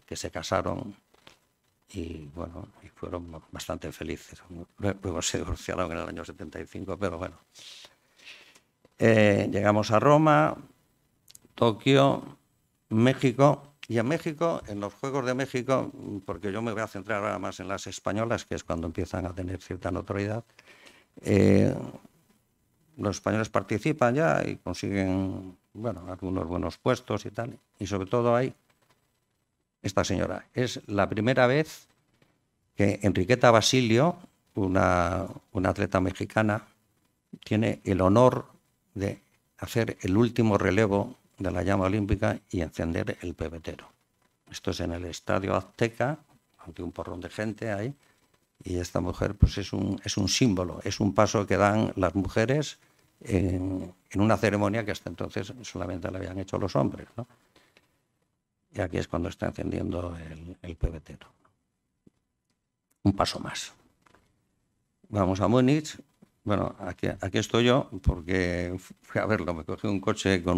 que se casaron y bueno, y fueron bastante felices. Luego se divorciaron en el año 75, pero bueno. Eh, llegamos a Roma, Tokio, México. Y en México, en los Juegos de México, porque yo me voy a centrar ahora más en las españolas, que es cuando empiezan a tener cierta notoriedad, eh, los españoles participan ya y consiguen bueno, algunos buenos puestos y tal. Y sobre todo hay esta señora. Es la primera vez que Enriqueta Basilio, una atleta mexicana, tiene el honor de hacer el último relevo de la llama olímpica y encender el pebetero. Esto es en el estadio Azteca, ante un porrón de gente ahí, y esta mujer pues es un, es un símbolo, es un paso que dan las mujeres en, una ceremonia que hasta entonces solamente la habían hecho los hombres. Y aquí es cuando está encendiendo el, el pebetero. Un paso más. Vamos a Múnich, bueno, aquí, estoy yo porque fui [laughs] a verlo. Me cogí un coche con,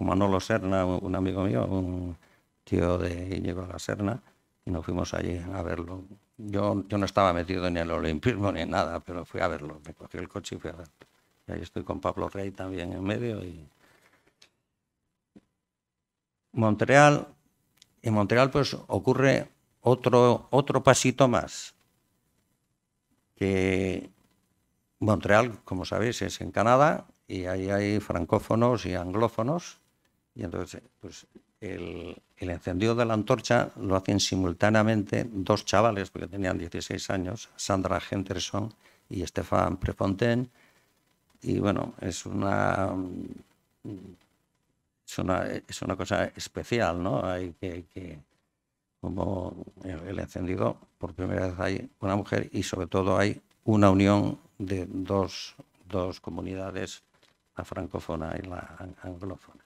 Manolo Serna, un amigo mío, un tío de llegó de la Serna, y nos fuimos allí a verlo. Yo, yo no estaba metido ni en el olimpismo ni en nada, pero fui a verlo. Me cogí el coche y fui a verlo. Y ahí estoy con Pablo Rey también en medio. Y... Montreal, en Montreal pues ocurre otro, otro pasito más, que Montreal, como sabéis, es en Canadá y ahí hay francófonos y anglófonos. Y entonces, pues el, encendido de la antorcha lo hacen simultáneamente dos chavales, porque tenían 16 años, Sandra Henderson y Stefan Prefontaine. Y bueno, es una, es una, es una cosa especial, ¿no? que como el encendido, por primera vez hay una mujer y sobre todo hay una unión de dos, comunidades, la francófona y la anglófona.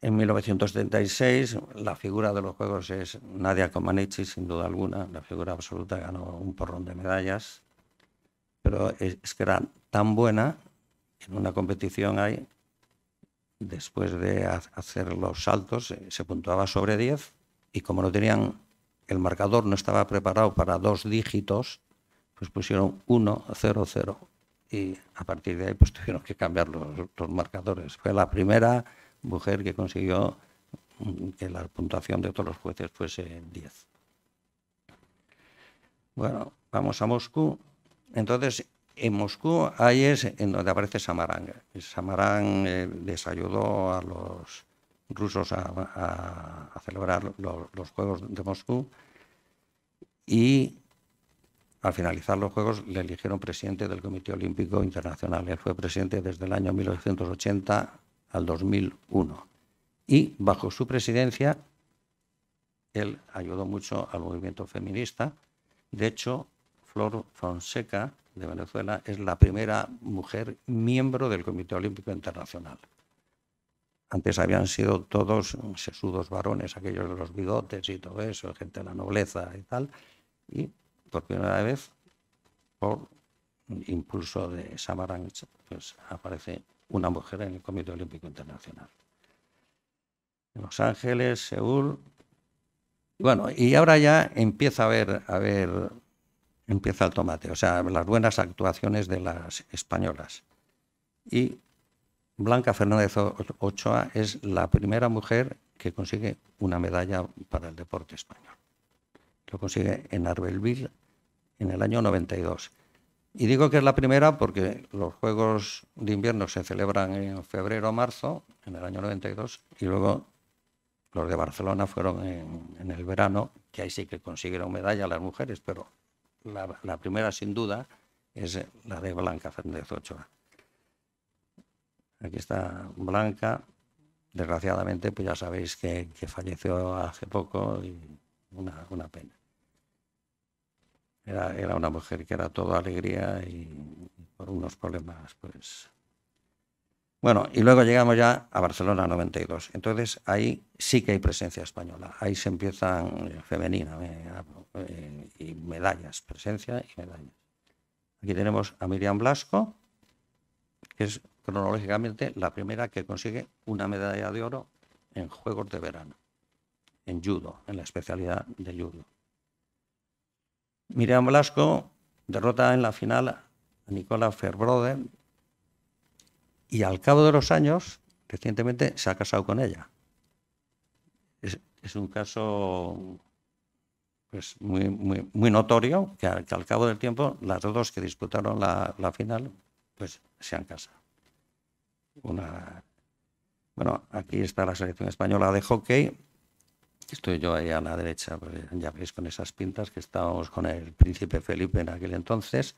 En 1976 la figura de los Juegos es Nadia Comaneci, sin duda alguna, la figura absoluta, ganó un porrón de medallas, pero es, que era tan buena, en una competición ahí, después de hacer los saltos, eh, se puntuaba sobre 10 y como no tenían, el marcador no estaba preparado para dos dígitos, pues pusieron 1, 0, 0. Y a partir de ahí pues tuvieron que cambiar los, marcadores. Fue la primera mujer que consiguió que la puntuación de todos los jueces fuese 10. Bueno, vamos a Moscú. Entonces, en Moscú ahí es en donde aparece Samarang Samarán eh, les ayudó a los rusos a, celebrar los, los Juegos de Moscú y al finalizar los Juegos le eligieron presidente del Comité Olímpico Internacional. Él fue presidente desde el año 1980 al 2001. Y bajo su presidencia, él ayudó mucho al movimiento feminista. De hecho, Flor Fonseca, de Venezuela, es la primera mujer miembro del Comité Olímpico Internacional. Antes habían sido todos sesudos varones, aquellos de los bigotes y todo eso, gente de la nobleza y tal. Y por primera vez por impulso de Samaranch, pues aparece una mujer en el Comité Olímpico Internacional. Los Ángeles, Seúl. Bueno, y ahora ya empieza a ver, a ver, empieza el tomate, o sea, las buenas actuaciones de las españolas. Y Blanca Fernández Ochoa es la primera mujer que consigue una medalla para el deporte español. Lo consigue en Arbelville en el año 92. Y digo que es la primera porque los Juegos de Invierno se celebran en febrero o marzo, en el año 92, y luego los de Barcelona fueron en, el verano, que ahí sí que consiguieron medalla las mujeres, pero la, primera sin duda es la de Blanca Fernández Ochoa. Aquí está Blanca, desgraciadamente, pues ya sabéis que, que falleció hace poco y una, pena. Era, una mujer que era toda alegría y, por unos problemas, pues... Bueno, y luego llegamos ya a Barcelona 92. Entonces ahí sí que hay presencia española. Ahí se empiezan eh, femenina eh, y medallas, presencia y medallas. Aquí tenemos a Miriam Blasco, que es cronológicamente la primera que consigue una medalla de oro en Juegos de Verano en judo, en la especialidad de judo. Miriam Blasco derrota en la final a Nicola Ferbrode y al cabo de los años, recientemente, se ha casado con ella. Es, un caso pues, muy, notorio que, al cabo del tiempo las dos que disputaron la, final pues, se han casado. Una, bueno, aquí está la selección española de hockey Estoy yo ahí a la derecha, ya veis con esas pintas que estábamos con el príncipe Felipe en aquel entonces.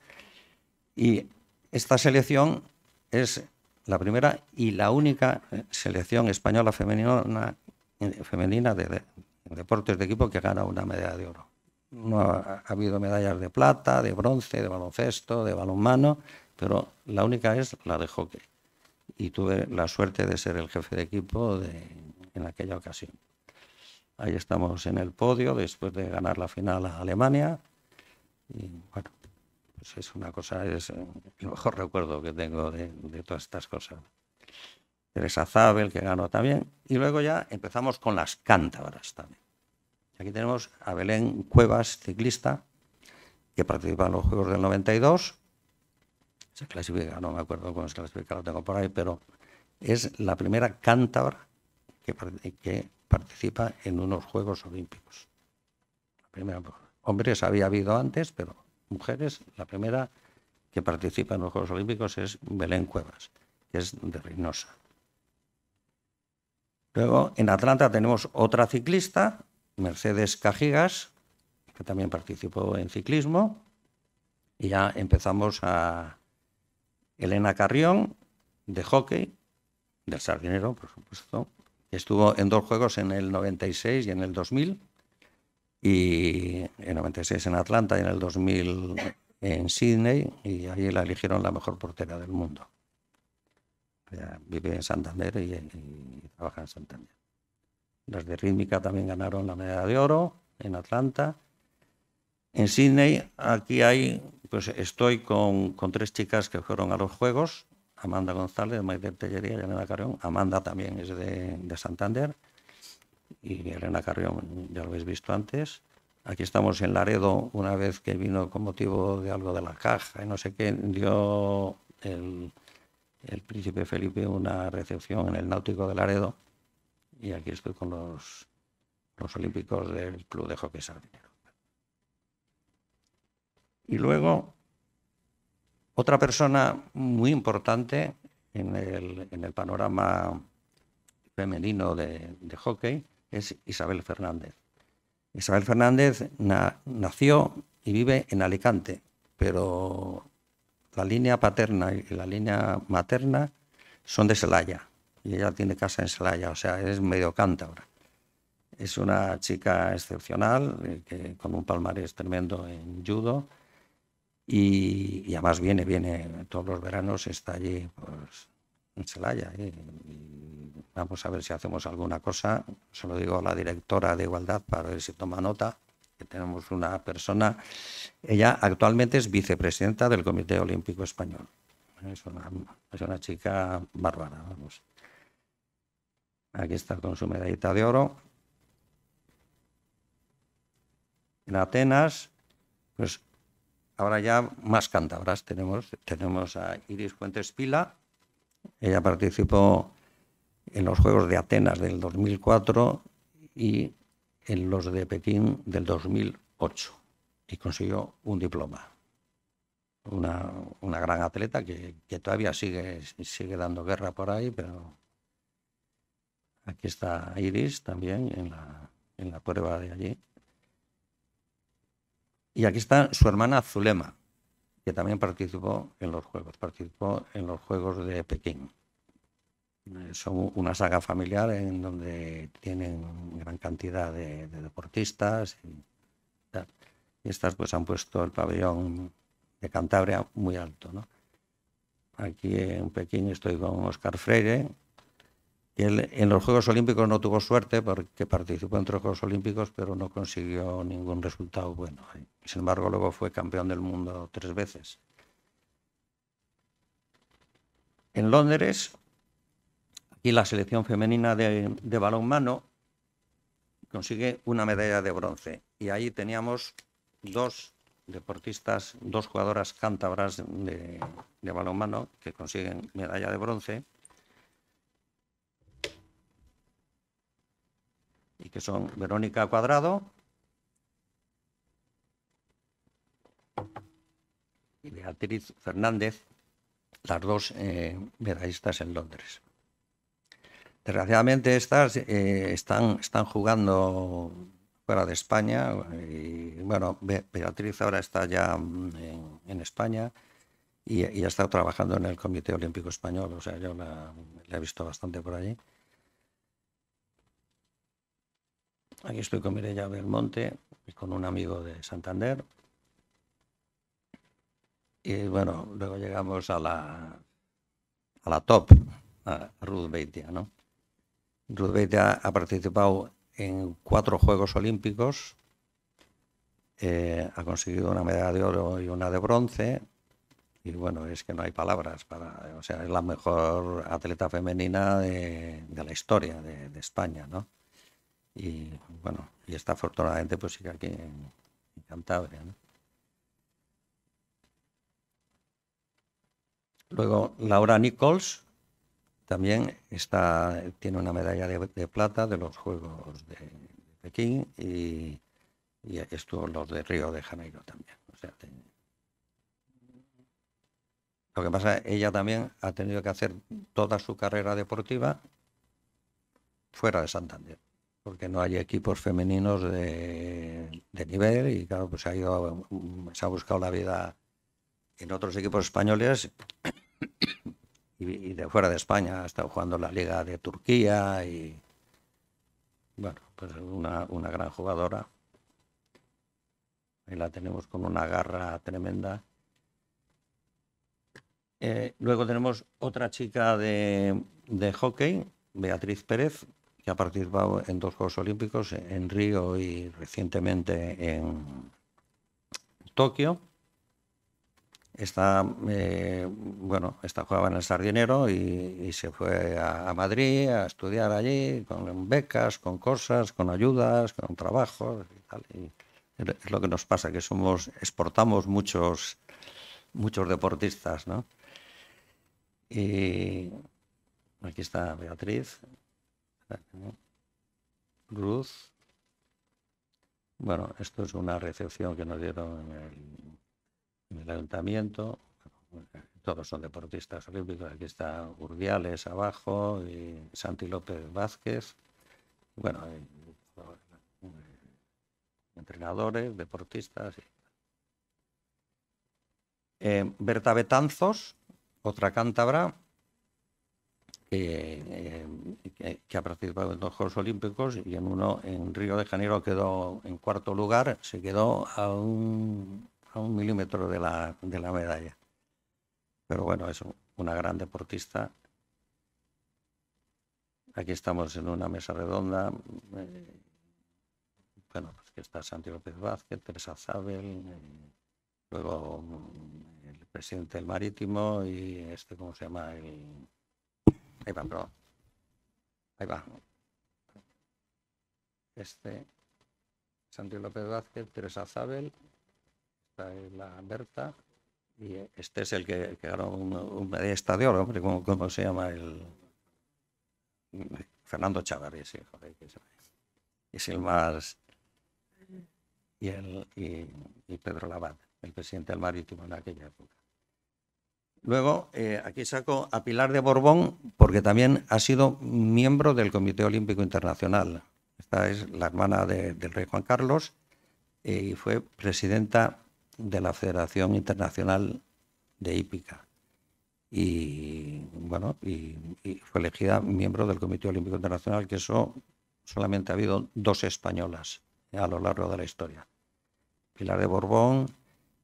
Y esta selección es la primera y la única eh, selección española femenina, eh, femenina de, deportes de equipo que gana una medalla de oro. No ha, habido medallas de plata, de bronce, de baloncesto, de balonmano, pero la única es la de hockey. Y tuve la suerte de ser el jefe de equipo en aquella ocasión. Ahí estamos en el podio después de ganar la final a Alemania. Y bueno, pues es una cosa, es eh, el mejor recuerdo que tengo de, todas estas cosas. Teresa Zabel, que ganó también. Y luego ya empezamos con las cántabras también. Aquí tenemos a Belén Cuevas, ciclista, que participa en los Juegos del 92. Se clasifica, no me acuerdo cómo es clasifica, lo tengo por ahí, pero es la primera cántabra que, que participa en unos Juegos Olímpicos. hombres había habido antes, pero mujeres, la primera que participa en los Juegos Olímpicos es Belén Cuevas, que es de Reynosa. Luego, en Atlanta tenemos otra ciclista, Mercedes Cajigas, que también participó en ciclismo. Y ya empezamos a Elena Carrión, de hockey, del Sardinero, por supuesto, Estuvo en dos juegos en el 96 y en el 2000. Y en 96 en Atlanta y en el 2000 en Sydney. Y ahí la eligieron la mejor portera del mundo. vive en Santander y, trabaja en Santander. Las de Rítmica también ganaron la medalla de oro en Atlanta. En Sydney, aquí hay, pues estoy con tres chicas que fueron a los Juegos Amanda González, Maite Tellería, Elena Carrión. Amanda también es de, Santander. Y Elena Carrión, ya lo habéis visto antes. Aquí estamos en Laredo, una vez que vino con motivo de algo de la caja y no sé qué, dio el, príncipe Felipe una recepción en el náutico de Laredo. Y aquí estoy con los, los olímpicos del Club de Hockey Sardinero. Y luego otra persona muy importante en el, panorama femenino de, hockey es Isabel Fernández. Isabel Fernández nació y vive en Alicante, pero la línea paterna y la línea materna son de Celaya. Y ella tiene casa en Celaya, o sea, es medio cántabra. Es una chica excepcional, eh, que, con un palmarés tremendo en judo y, además viene, viene todos los veranos, está allí pues, en Celaya. ¿eh? vamos a ver si hacemos alguna cosa. Solo digo a la directora de Igualdad para ver si toma nota, que tenemos una persona. Ella actualmente es vicepresidenta del Comité Olímpico Español. Es una, chica bárbara, vamos. Aquí está con su medallita de oro. En Atenas, pues ahora ya más cántabras tenemos. Tenemos a Iris Fuentes Pila, ella participó en los Juegos de Atenas del 2004 y en los de Pekín del 2008 y consiguió un diploma. Una, una gran atleta que, todavía sigue, sigue dando guerra por ahí, pero aquí está Iris también en la, en la prueba de allí. Y aquí está su hermana Zulema, que también participó en los Juegos, participó en los Juegos de Pekín. Eh, son una saga familiar en donde tienen gran cantidad de, deportistas. estas pues han puesto el pabellón de Cantabria muy alto. Aquí en Pekín estoy con Oscar Freire, en los Juegos Olímpicos no tuvo suerte porque participó en otros Juegos Olímpicos, pero no consiguió ningún resultado bueno. Sin embargo, luego fue campeón del mundo tres veces. En Londres, aquí la selección femenina de, balón balonmano consigue una medalla de bronce. Y ahí teníamos dos deportistas, dos jugadoras cántabras de, de balonmano que consiguen medalla de bronce y que son Verónica Cuadrado y Beatriz Fernández, las dos eh, medallistas en Londres. Desgraciadamente estas eh, están, están jugando fuera de España. Y, bueno, Beatriz ahora está ya en, España y, ha estado trabajando en el Comité Olímpico Español, o sea, yo la, la he visto bastante por allí. Aquí estoy con Mireia Belmonte y con un amigo de Santander. Y bueno, luego llegamos a la, a la top, a Ruth Beitia, ¿no? Ruth Beitia ha participado en cuatro Juegos Olímpicos, eh, ha conseguido una medalla de oro y una de bronce. Y bueno, es que no hay palabras para. O sea, es la mejor atleta femenina de, la historia de España, ¿no? Y bueno, y está afortunadamente pues sigue aquí en, Cantabria. Luego Laura Nichols también está, tiene una medalla de, plata de los Juegos de, Pekín y, y, estuvo los de Río de Janeiro también. O sea, lo que pasa, ella también ha tenido que hacer toda su carrera deportiva fuera de Santander porque no hay equipos femeninos de, nivel y claro, pues ha ido, se ha buscado la vida en otros equipos españoles y, de fuera de España, ha estado jugando la Liga de Turquía y bueno, pues una, una gran jugadora. Ahí la tenemos con una garra tremenda. Eh, luego tenemos otra chica de, de hockey, Beatriz Pérez, que ha participado en dos Juegos Olímpicos, en Río y recientemente en Tokio. está eh, bueno, está jugaba en el Sardinero y, se fue a, Madrid a estudiar allí con becas, con cosas, con ayudas, con trabajo... es lo que nos pasa, que somos, exportamos muchos, muchos deportistas, ¿no? Y aquí está Beatriz. Cruz. [laughs] Bueno, esto es una recepción que nos dieron en el, ayuntamiento. Todos son deportistas olímpicos. Aquí está Urbiales abajo y Santi López Vázquez. Bueno, eh, entrenadores, deportistas. Eh, Berta Betanzos, otra cántabra, eh, eh, que, ha participado en dos Juegos Olímpicos y en uno en Río de Janeiro quedó en cuarto lugar, se quedó a un, a un milímetro de la, de la medalla. Pero bueno, es una gran deportista. Aquí estamos en una mesa redonda. Eh, bueno, pues que está Santi López Vázquez, Teresa Zabel, eh, luego mm, el presidente del Marítimo y este, ¿cómo se llama? El, Iván Ahí va. Este, Santiago López Vázquez, Teresa Zabel, esta es la Berta, y este es el que, ganó un, medio medallista de oro, hombre, ¿cómo, se llama? el Fernando Chavarri? sí, joder, que es el más... Y, el, y, Pedro Lavada, el presidente del marítimo en aquella época. Luego, eh, aquí saco a Pilar de Borbón, porque también ha sido miembro del Comité Olímpico Internacional. Esta es la hermana del rey Juan Carlos eh, y fue presidenta de la Federación Internacional de Hípica. Y bueno, y, fue elegida miembro del Comité Olímpico Internacional, que eso solamente ha habido dos españolas a lo largo de la historia. Pilar de Borbón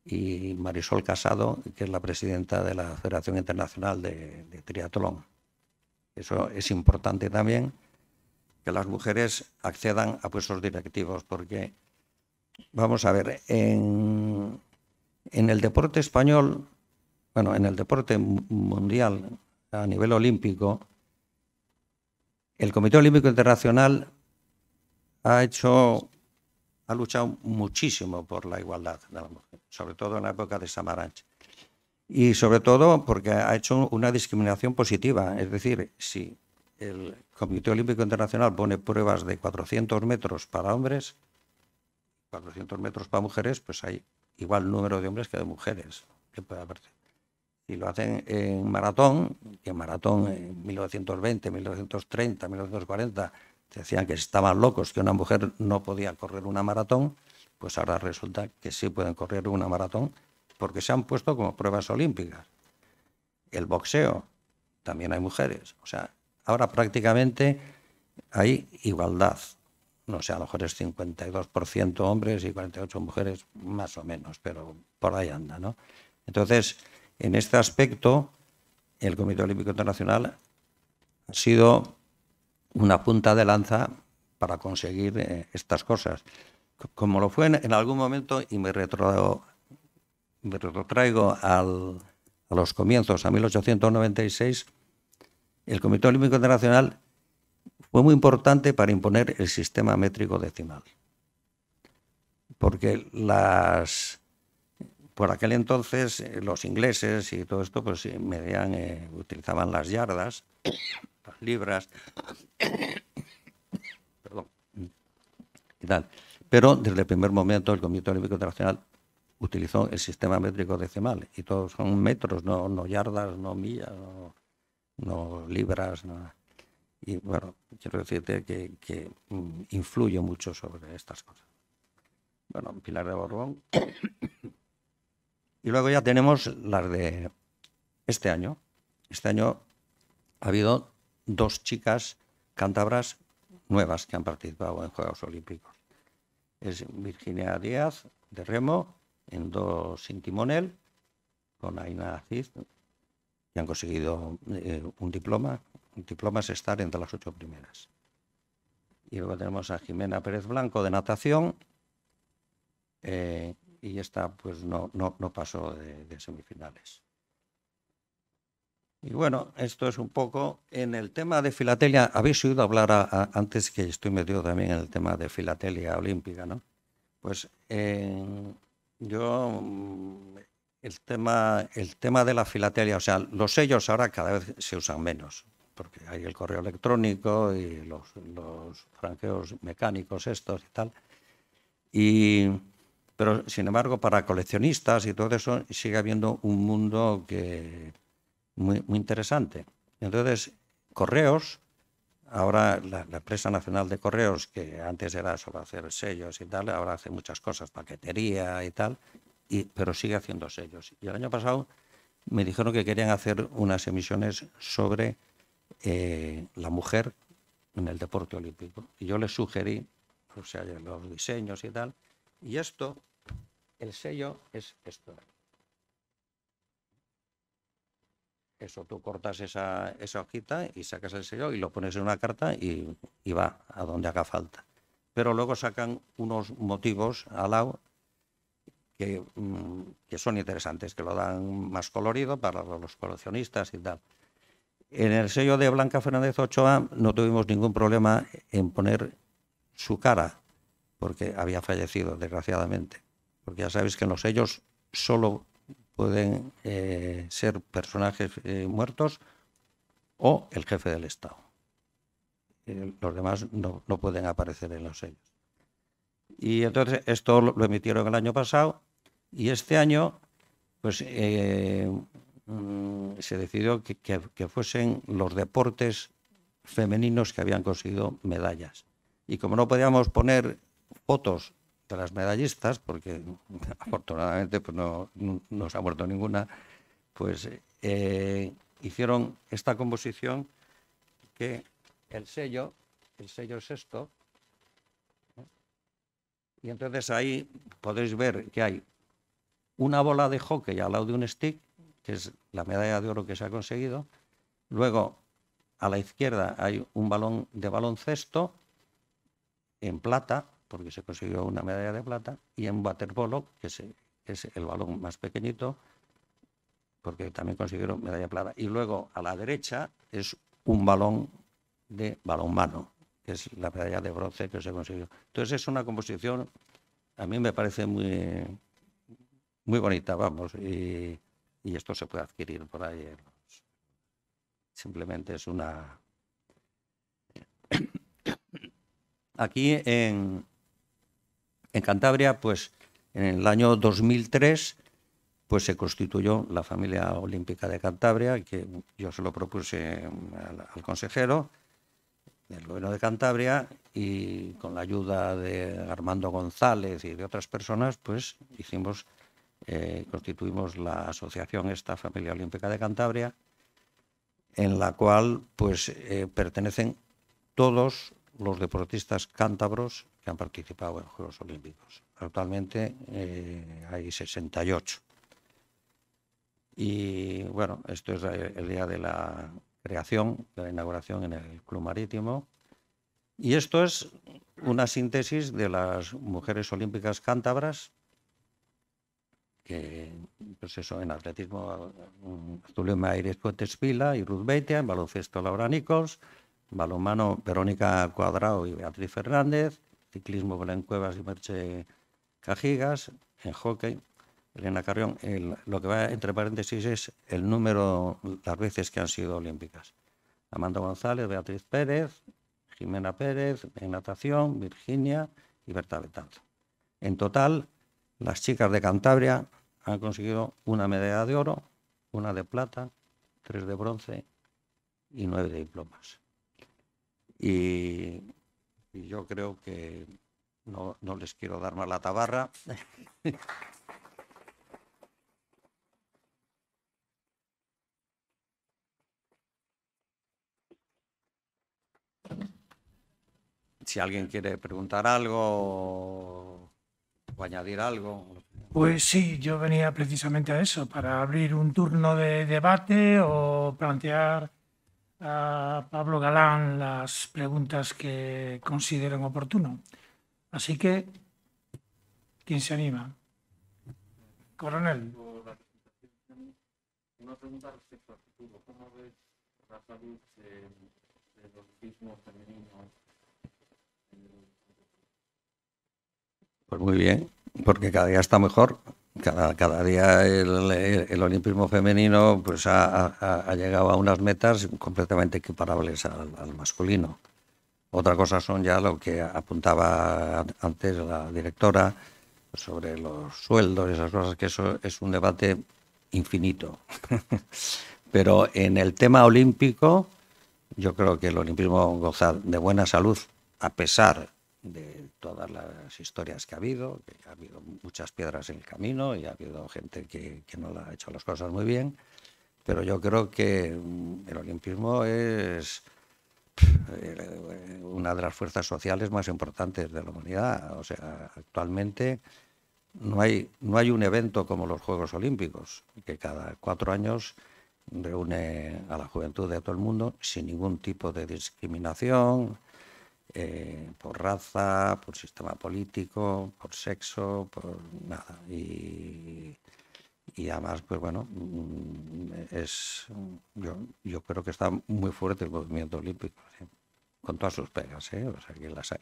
y Marisol Casado, que es la presidenta de la Federación Internacional de, Triatlón. Eso es importante también, que las mujeres accedan a puestos directivos, porque, vamos a ver, en, en el deporte español, bueno, en el deporte mundial a nivel olímpico, el Comité Olímpico Internacional ha hecho ha luchado muchísimo por la igualdad de la mujer, sobre todo en la época de Samaranch. Y sobre todo porque ha hecho una discriminación positiva. Es decir, si el Comité Olímpico Internacional pone pruebas de 400 metros para hombres, 400 metros para mujeres, pues hay igual número de hombres que de mujeres Y lo hacen en maratón, y en maratón en 1920, 1930, 1940 decían que estaban locos, que una mujer no podía correr una maratón, pues ahora resulta que sí pueden correr una maratón porque se han puesto como pruebas olímpicas. El boxeo, también hay mujeres. O sea, ahora prácticamente hay igualdad. No sé, a lo mejor es 52% hombres y 48 mujeres, más o menos, pero por ahí anda, ¿no? Entonces, en este aspecto, el Comité Olímpico Internacional ha sido una punta de lanza para conseguir eh, estas cosas. Como lo fue en, algún momento, y me, retro, me retrotraigo a los comienzos, a 1896, el Comité Olímpico Internacional fue muy importante para imponer el sistema métrico decimal. Porque las, por aquel entonces eh, los ingleses y todo esto pues eh, medían, utilizaban las yardas libras, [coughs] perdón, Pero desde el primer momento el Comité Olímpico Internacional utilizó el sistema métrico decimal y todos son metros, no, yardas, no millas, no, libras. Y bueno, quiero decirte que mm, influye mucho sobre estas cosas. Bueno, Pilar de Borbón. [coughs] Y luego ya tenemos las de este año. Este año ha habido dos chicas cántabras nuevas que han participado en Juegos Olímpicos. Es Virginia Díaz de remo en dos sin timonel con Aina Aziz que han conseguido eh, un diploma. Un diploma es estar entre las ocho primeras. Y luego tenemos a Jimena Pérez Blanco de natación eh, y esta pues no, no, pasó de semifinales. Y bueno, esto es un poco en el tema de filatelia. Habéis oído hablar antes que estoy metido también en el tema de filatelia olímpica, ¿no? Pues eh, yo mm, el tema, el tema de la filatelia, o sea, los sellos ahora cada vez se usan menos, porque hay el correo electrónico y los, los franqueos mecánicos estos y tal. Y, pero sin embargo, para coleccionistas y todo eso sigue habiendo un mundo que muy, muy interesante. Entonces, Correos, ahora la, empresa nacional de Correos, que antes era solo hacer sellos y tal, ahora hace muchas cosas, paquetería y tal, y, pero sigue haciendo sellos. Y el año pasado me dijeron que querían hacer unas emisiones sobre eh, la mujer en el deporte olímpico. Y yo les sugerí o sea, los diseños y tal. Y esto, el sello es esto. Eso, tú cortas esa, esa hojita y sacas el sello y lo pones en una carta y, va a donde haga falta. Pero luego sacan unos motivos al lado que, mm, que, son interesantes, que lo dan más colorido para los coleccionistas y tal. En el sello de Blanca Fernández Ochoa no tuvimos ningún problema en poner su cara, porque había fallecido, desgraciadamente. Porque ya sabéis que en los sellos solo pueden eh, ser personajes eh, muertos o el jefe del Estado. Eh, los demás no, pueden aparecer en los sellos. Y entonces esto lo emitieron el año pasado y este año pues mm, se decidió que, fuesen los deportes femeninos que habían conseguido medallas. Y como no podíamos poner fotos de las medallistas, porque [laughs] afortunadamente pues no, no, se ha muerto ninguna, pues eh, hicieron esta composición que el sello, el sello es esto, y entonces ahí podéis ver que hay una bola de hockey al lado de un stick, que es la medalla de oro que se ha conseguido, luego a la izquierda hay un balón de baloncesto en plata, porque se consiguió una medalla de plata, y en waterpolo, que es, el balón más pequeñito, porque también consiguieron medalla de plata. Y luego a la derecha es un balón de balón mano que es la medalla de bronce que se consiguió. Entonces es una composición, a mí me parece muy, muy bonita, vamos, y esto se puede adquirir por ahí. Eh, simplemente es una... [coughs] Aquí en, en Cantabria, pues en el año 2003, pues se constituyó la familia olímpica de Cantabria, que yo se lo propuse mm, al, consejero del gobierno de Cantabria y con la ayuda de Armando González y de otras personas, pues eh, constituimos la asociación esta familia olímpica de Cantabria, en la cual pues eh, pertenecen todos los deportistas cántabros que han participado en los Juegos Olímpicos. Actualmente eh, hay 68. Y bueno, esto es el día de la creación, de la inauguración en el Club Marítimo. Y esto es una síntesis de las mujeres olímpicas cántabras, que, pues en atletismo, Zulema Aires Puentes Pila y Ruth Beitia, en baloncesto Laura Nichols, balonmano Verónica Cuadrado y Beatriz Fernández, ciclismo en Cuevas y Merche Cajigas, en hockey Elena Carrión. lo que va entre paréntesis es el número, las veces que han sido olímpicas. Amanda González, Beatriz Pérez, Jimena Pérez en natación, Virginia y Berta Betanzo. En total, las chicas de Cantabria han conseguido una medalla de oro, una de plata, tres de bronce y nueve de diplomas. Y y yo creo que no, les quiero dar más la tabarra. [laughs] si alguien quiere preguntar algo o añadir algo. Pues sí, yo venía precisamente a eso, para abrir un turno de debate o plantear a Pablo Galán las preguntas que consideren oportuno. Así que, ¿quién se anima? Coronel. Una pregunta respecto al futuro. ¿Cómo ves la salud del mismos femenino? Pues muy bien, porque cada día está mejor cada, día el, el, olimpismo femenino pues ha, llegado a unas metas completamente equiparables al, masculino. Otra cosa son ya lo que apuntaba antes la directora sobre los sueldos y esas cosas, que eso es un debate infinito. [laughs] Pero en el tema olímpico, yo creo que el olimpismo goza de buena salud, a pesar de todas las historias que ha habido, que ha habido muchas piedras en el camino y ha habido gente que, que no ha hecho las cosas muy bien, pero yo creo que mm, el olimpismo es una de las fuerzas sociales más importantes de la humanidad. O sea, actualmente no hay, no hay un evento como los Juegos Olímpicos, que cada cuatro años reúne a la juventud de todo el mundo sin ningún tipo de discriminación, eh, por raza, por sistema político, por sexo, por nada. Y, además, pues bueno, mm, es, yo, yo creo que está muy fuerte el movimiento olímpico, ¿eh? con todas sus pegas, ¿eh? o sea que las hay.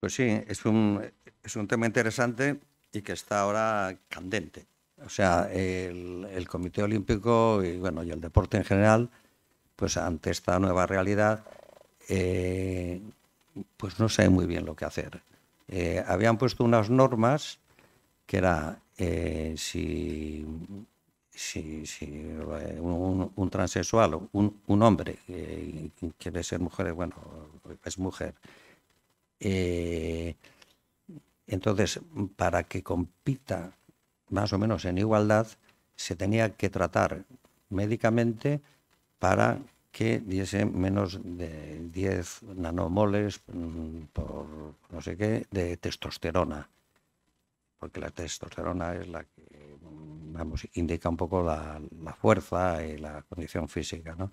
Pues sí, es un, es un tema interesante y que está ahora candente. O sea, el, Comité Olímpico y, bueno, y el deporte en general, pues ante esta nueva realidad, eh, pues no sabe muy bien lo que hacer. Eh, habían puesto unas normas que era eh, si, un, transexual, un, un hombre, quiere ser mujer, bueno, es mujer, eh, entonces, para que compita más o menos en igualdad, se tenía que tratar médicamente para que diese menos de 10 nanomoles mm, por no sé qué de testosterona, porque la testosterona es la que vamos, indica un poco la, la fuerza y la condición física. ¿no?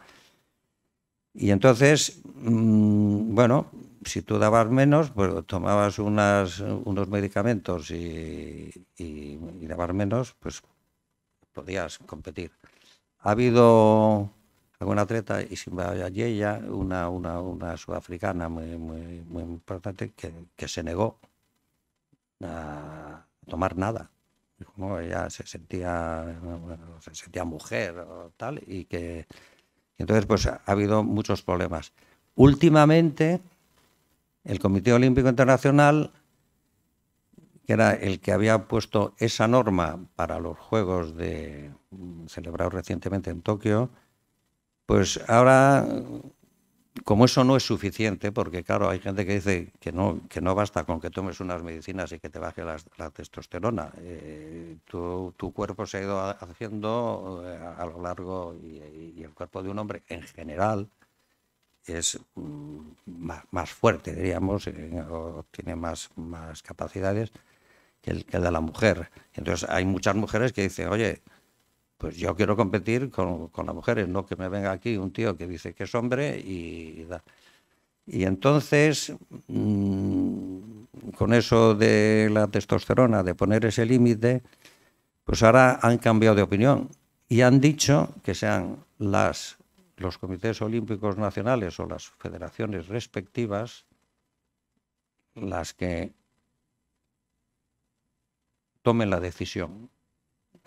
Y entonces, mm, bueno, si tú dabas menos, pues tomabas unas, unos medicamentos y, dabas menos, pues podías competir. Ha habido alguna atleta, y sin ella, una, una, una sudafricana muy, importante, que, se negó a tomar nada. ella se sentía, se sentía mujer o tal, y que entonces, pues ha habido muchos problemas. Últimamente, el Comité Olímpico Internacional, que era el que había puesto esa norma para los Juegos mm, celebrados recientemente en Tokio, pues ahora como eso no es suficiente, porque claro, hay gente que dice que no, que no basta con que tomes unas medicinas y que te baje la, testosterona. Eh, tu, cuerpo se ha ido haciendo eh, a, lo largo y, el cuerpo de un hombre en general es mm, más, fuerte, diríamos, eh, tiene más, más capacidades que el de la mujer. Entonces hay muchas mujeres que dicen, oye, pues yo quiero competir con, las mujeres, no que me venga aquí un tío que dice que es hombre y, da. Y entonces, mm, con eso de la testosterona, de poner ese límite, pues ahora han cambiado de opinión y han dicho que sean las, los comités olímpicos nacionales o las federaciones respectivas las que tomen la decisión.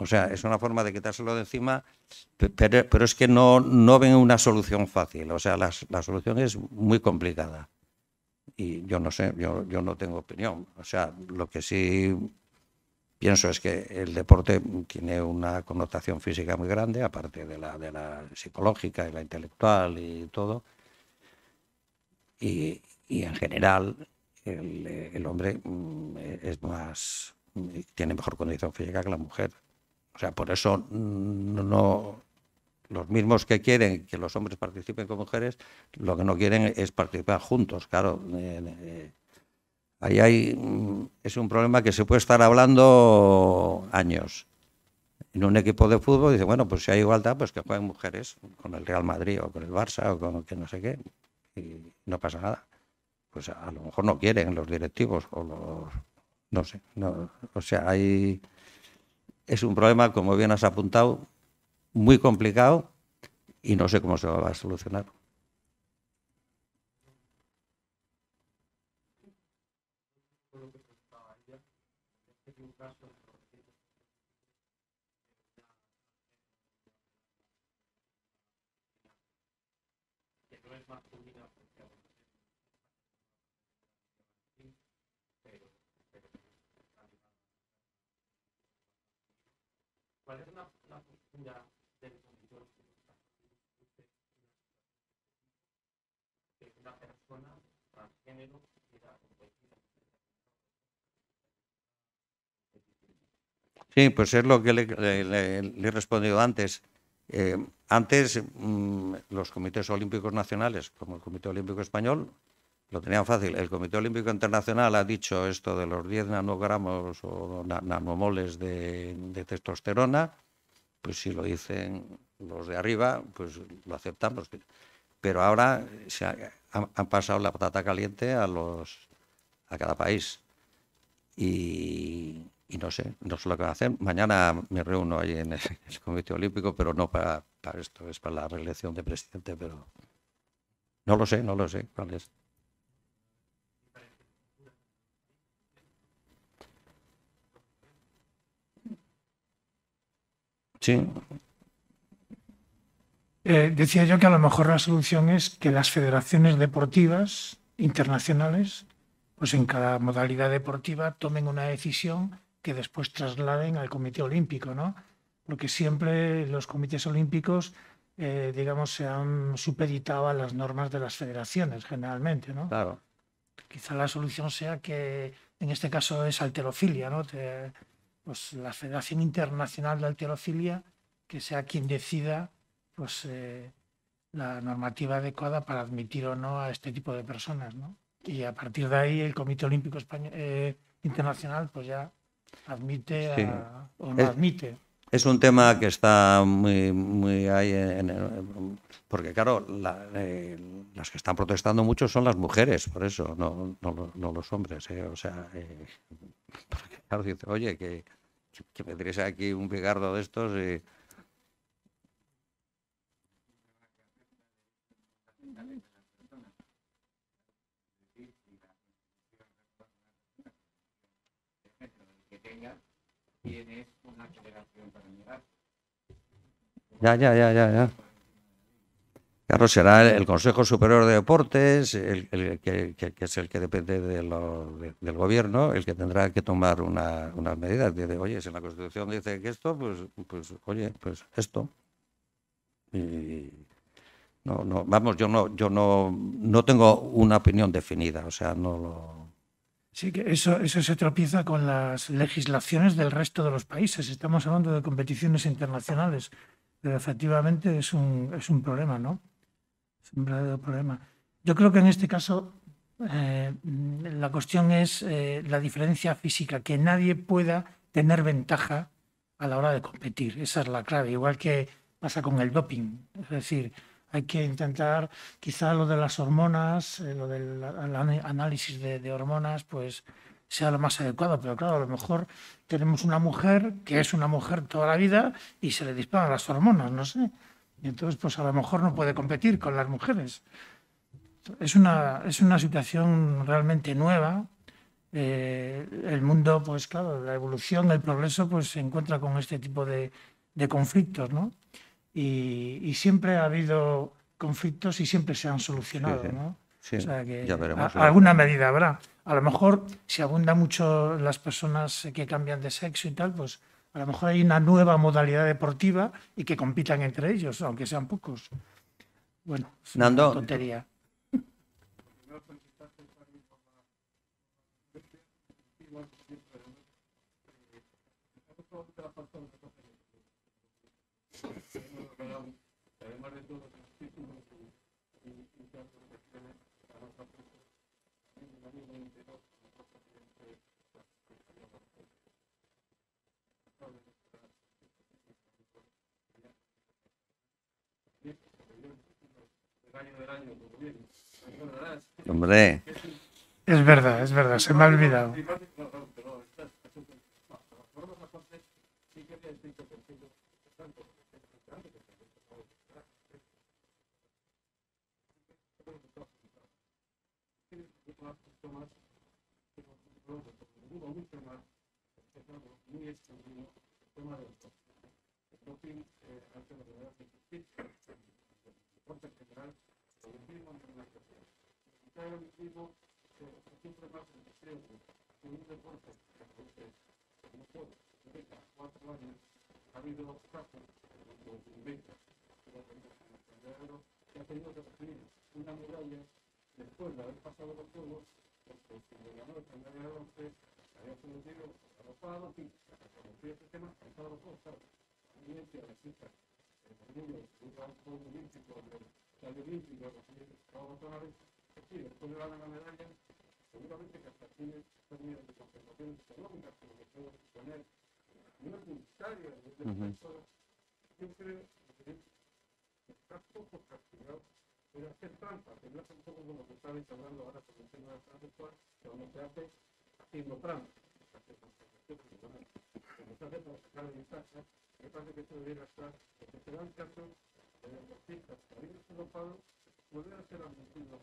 O sea, es una forma de quitárselo de encima, pero, es que no, no ven una solución fácil. O sea, la solución es muy complicada. Y yo no sé, yo, no tengo opinión. O sea, lo que sí pienso es que el deporte tiene una connotación física muy grande, aparte de la, de la psicológica y la intelectual y todo. Y, en general el, el, hombre mm, es más tiene mejor condición física que la mujer. O sea, por eso mm, no, los mismos que quieren que los hombres participen con mujeres, lo que no quieren es participar juntos. Claro, eh, eh, ahí hay, mm, es un problema que se puede estar hablando años. En un equipo de fútbol dice, bueno, pues si hay igualdad, pues que jueguen mujeres con el Real Madrid o con el Barça o con que no sé qué, y no pasa nada. Pues a, lo mejor no quieren los directivos o los... No sé, o sea, hay es un problema, como bien has apuntado, muy complicado y no sé cómo se va a solucionar. Sí, pues es lo que le, he respondido antes. Eh, antes mm, los comités olímpicos nacionales, como el Comité Olímpico Español, lo tenían fácil. El Comité Olímpico Internacional ha dicho esto de los 10 nanogramos o nanomoles de, testosterona, pues si lo dicen los de arriba, pues lo aceptamos. Pues, pero ahora se han, pasado la patata caliente a los a cada país. Y y no sé, no sé lo que van a hacer. Mañana me reúno ahí en el, Comité Olímpico, pero no para, esto, es para la reelección de presidente, pero no lo sé, no lo sé cuál es. Sí. Eh, decía yo que a lo mejor la solución es que las federaciones deportivas internacionales, pues en cada modalidad deportiva, tomen una decisión que después trasladen al Comité Olímpico, ¿no? Porque siempre los comités olímpicos, eh, digamos, se han supeditado a las normas de las federaciones, generalmente, ¿no? Claro. Quizá la solución sea que, en este caso, es alterofilia, ¿no? pues la Federación Internacional de Alterofilia, que sea quien decida, pues, eh, la normativa adecuada para admitir o no a este tipo de personas, ¿no? Y a partir de ahí el Comité Olímpico Español, eh, Internacional, pues ya Admite o no admite. Es un tema que está muy, muy ahí, porque claro, eh, las que están protestando mucho son las mujeres, por eso, no, los hombres. Eh, o sea, eh, [laughs] claro, dice, oye, que, que, aquí un picardo de estos. y tienes una para Ya, ya, ya, ya, ya. Claro, será el, Consejo Superior de Deportes, el, que, es el que depende del gobierno, el que tendrá que tomar unas una medidas. Dice, oye, si en la Constitución dice que esto, pues, pues oye, pues esto. Y, no, no, vamos, yo no, yo no, no tengo una opinión definida, o sea, no lo, Sí, que eso, eso se tropieza con las legislaciones del resto de los países. Estamos hablando de competiciones internacionales, pero efectivamente es un, es un problema, ¿no? Es un verdadero problema. Yo creo que en este caso eh, la cuestión es eh, la diferencia física, que nadie pueda tener ventaja a la hora de competir. Esa es la clave, igual que pasa con el doping. Es decir, hay que intentar, quizá lo de las hormonas, eh, lo del análisis de, hormonas, pues sea lo más adecuado, pero claro, a lo mejor tenemos una mujer que es una mujer toda la vida y se le disparan las hormonas, no sé. Y entonces, pues a lo mejor no puede competir con las mujeres. Es una, es una situación realmente nueva. Eh, el mundo, pues claro, la evolución, el progreso, pues se encuentra con este tipo de conflictos, ¿no? y, siempre ha habido conflictos y siempre se han solucionado. ¿no? o sea que alguna medida habrá. A lo mejor, si abundan mucho las personas que cambian de sexo y tal, pues a lo mejor hay una nueva modalidad deportiva y que compitan entre ellos, aunque sean pocos. Bueno, tontería. [laughs] Hombre. Es verdad, es verdad, se me ha olvidado el un equipo siempre pasa en un deporte que como todo, cuatro años, ha habido dos casos en los inventa, que ha tenido que recibir una medalla después de haber pasado los juegos, porque si el primer de pues, había sometido a los pagos y se este tema ha estado los también necesita el niño, un olímpico, el olímpico, los sí, después de dar una medalla, seguramente que hasta tiene términos de compensaciones económicas, pero que tengo que poner una publicitaria de las personas, que está poco castigado pero hacer trampa, que no es un poco como que estabais hablando ahora con el tema de transexual, que uno se hace haciendo trampa, como se hace para sacar me parece que esto debería estar, porque será el caso de los artistas que habían sido pagos, volver a ser admitidos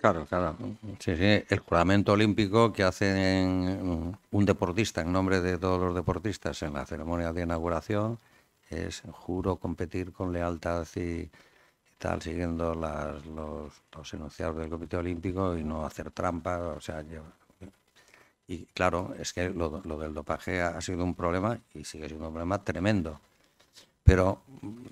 Claro, claro. El juramento olímpico que hace un deportista en nombre de todos los deportistas en la ceremonia de inauguración es juro competir con lealtad y, tal, siguiendo los, enunciados del Comité Olímpico y no hacer trampa. O sea, y claro, es que lo, lo del dopaje ha sido un problema y sigue siendo un problema tremendo pero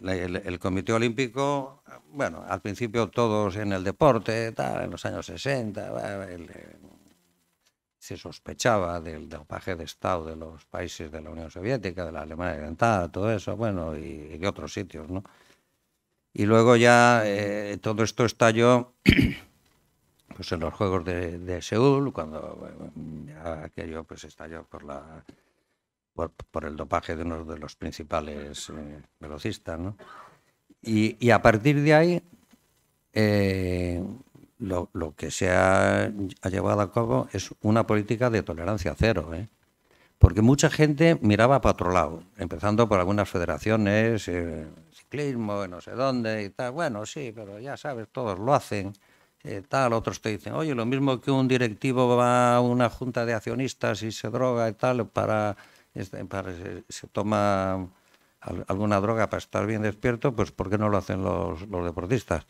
el, Comité Olímpico, bueno, al principio todos en el deporte, en los años 60, eh, se sospechaba del dopaje de Estado de los países de la Unión Soviética, de la Alemania Oriental, todo eso, bueno, y, de otros sitios, ¿no? Y luego ya eh, todo esto estalló [clears throat] pues, en los Juegos de, Seúl, cuando aquello pues, estalló por la por, el dopaje de uno de los principales eh, velocistas. ¿no? Y, a partir de ahí, eh, lo, que se ha, llevado a cabo es una política de tolerancia cero. ¿eh? Porque mucha gente miraba para otro lado, empezando por algunas federaciones, eh, ciclismo, no sé dónde y tal. Bueno, sí, pero ya sabes, todos lo hacen. tal, otros te dicen, oye, lo mismo que un directivo va a una junta de accionistas y se droga y tal para este, se, toma alguna droga para estar bien despierto, pues ¿por qué no lo hacen los, deportistas?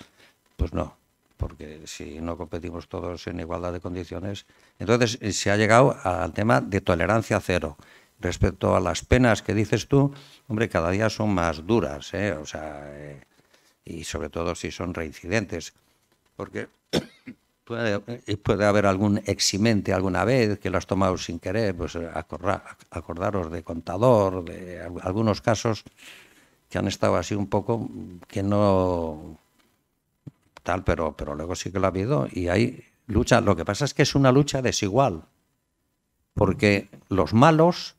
Pues no, porque si no competimos todos en igualdad de condiciones. Entonces eh, se ha llegado al tema de tolerancia cero. Respecto a las penas que dices tú, hombre, cada día son más duras, ¿eh? o sea, eh, y sobre todo si son reincidentes, porque [coughs] Puede, eh, puede, haber algún eximente alguna vez que lo has tomado sin querer, pues eh, acordar, acordaros de contador, de algunos casos que han estado así un poco mm, que no tal, pero, pero luego sí que lo ha habido y hay lucha. Lo que pasa es que es una lucha desigual, porque los malos,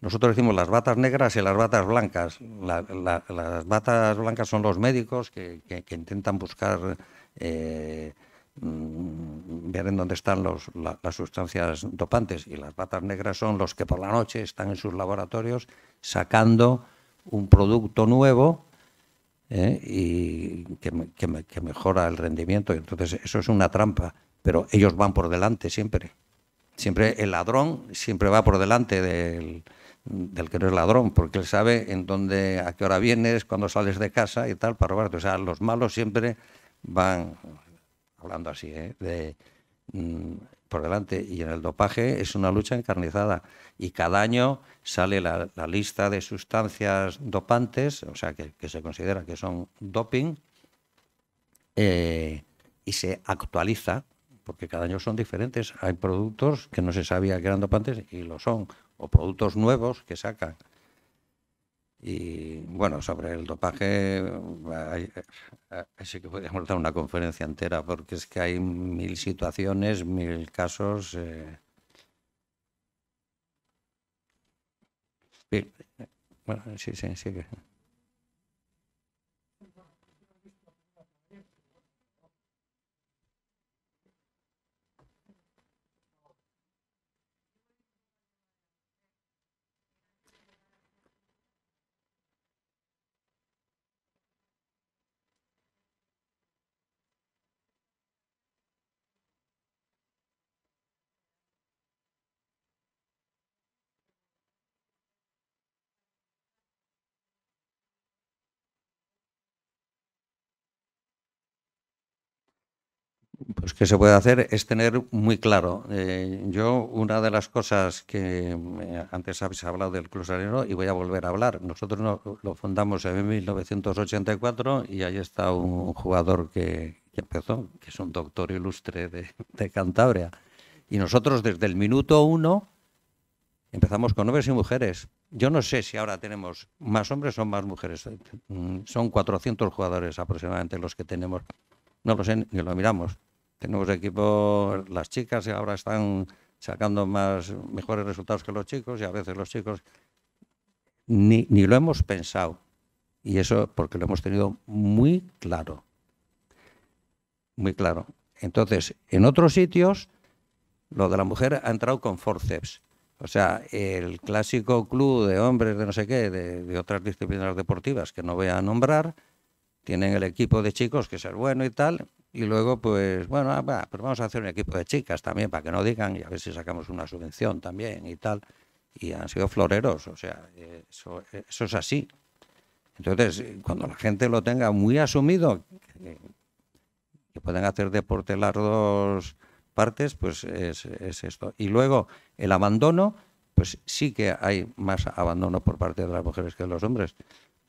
nosotros decimos las batas negras y las batas blancas. La, las batas blancas son los médicos que, intentan buscar... Eh, Mm, ver en dónde están las sustancias dopantes. Y las patas negras son los que por la noche están en sus laboratorios sacando un producto nuevo ¿eh? y que, mejora el rendimiento. Entonces, eso es una trampa, pero ellos van por delante siempre. Siempre el ladrón siempre va por delante del, del que no es ladrón, porque él sabe en dónde, a qué hora vienes, cuando sales de casa y tal, para robarte. O sea, los malos siempre van hablando así, ¿eh? de, mm, por delante. Y en el dopaje es una lucha encarnizada. Y cada año sale la, lista de sustancias dopantes, o sea, que, se considera que son doping, eh, y se actualiza, porque cada año son diferentes. Hay productos que no se sabía que eran dopantes y lo son, o productos nuevos que sacan y bueno, sobre el dopaje, eh, sí que podríamos dar una conferencia entera, porque es que hay mil situaciones, mil casos. Eh... eh bueno, sí, sí, sí. que se puede hacer es tener muy claro. Eh, yo, una de las cosas que eh, antes habéis hablado del Cruz y voy a volver a hablar. Nosotros lo fundamos en 1984 y ahí está un jugador que, empezó, que es un doctor ilustre de, de, Cantabria. Y nosotros desde el minuto uno empezamos con hombres y mujeres. Yo no sé si ahora tenemos más hombres o más mujeres. Mm, son 400 jugadores aproximadamente los que tenemos. No lo sé, ni lo miramos tenemos equipos, las chicas ahora están sacando más, mejores resultados que los chicos y a veces los chicos ni, lo hemos pensado. Y eso porque lo hemos tenido muy claro. Muy claro. Entonces, en otros sitios, lo de la mujer ha entrado con forceps. O sea, el clásico club de hombres de no sé qué, de, de, otras disciplinas deportivas que no voy a nombrar, tienen el equipo de chicos que es el bueno y tal, y luego, pues, bueno, ah, vamos a hacer un equipo de chicas también, para que no digan, y a ver si sacamos una subvención también y tal. Y han sido floreros, o sea, eso, es así. Entonces, cuando la gente lo tenga muy asumido, que, pueden hacer deporte las dos partes, pues es, es esto. Y luego, el abandono, pues sí que hay más abandono por parte de las mujeres que de los hombres.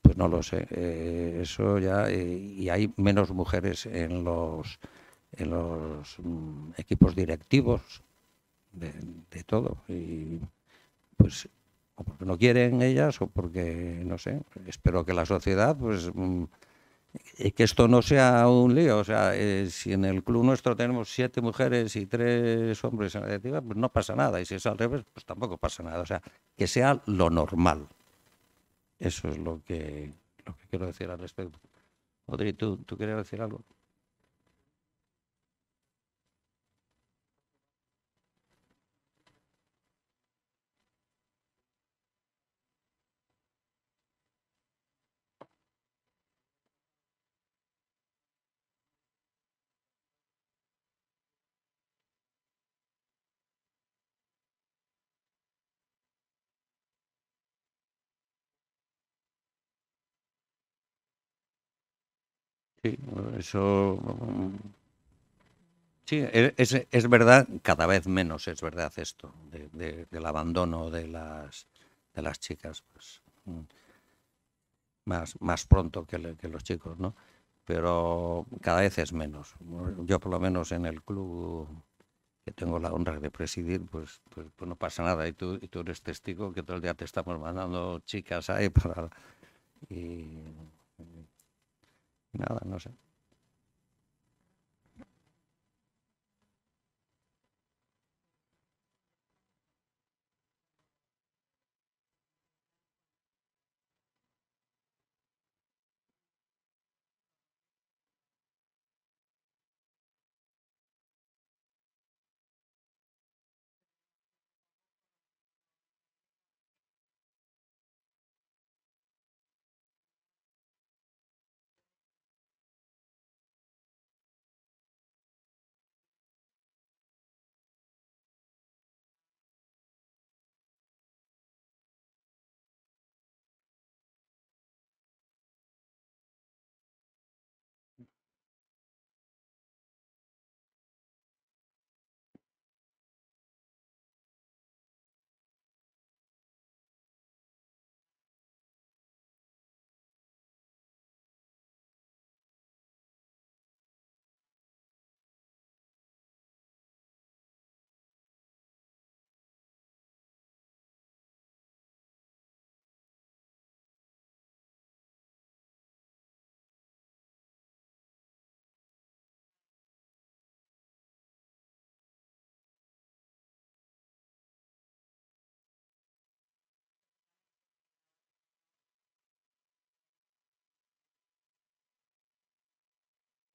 Pues no lo sé. Eh, eso ya. Eh, y hay menos mujeres en los, en los mm, equipos directivos de, todo. Y pues o porque no quieren ellas o porque, no sé, espero que la sociedad, pues. Mm, eh, que esto no sea un lío, o sea, si en el club nuestro tenemos siete mujeres y tres hombres en la directiva, pues no pasa nada, y si es al revés, pues tampoco pasa nada, o sea, que sea lo normal. Eso es lo que, lo que quiero decir al respecto. Audrey, ¿tú, ¿tú querías decir algo? Sí, eso. Mm, sí, e, es, es, verdad, cada vez menos es verdad esto, del abandono de las, de las chicas, pues, mm, más, más pronto que, que, los chicos, ¿no? Pero cada vez es menos. Yo, por lo menos, en el club que tengo la honra de presidir, pues, pues, pues no pasa nada. Y tú, y tú eres testigo que todo el día te estamos mandando chicas ahí para. Y Nada, no sé.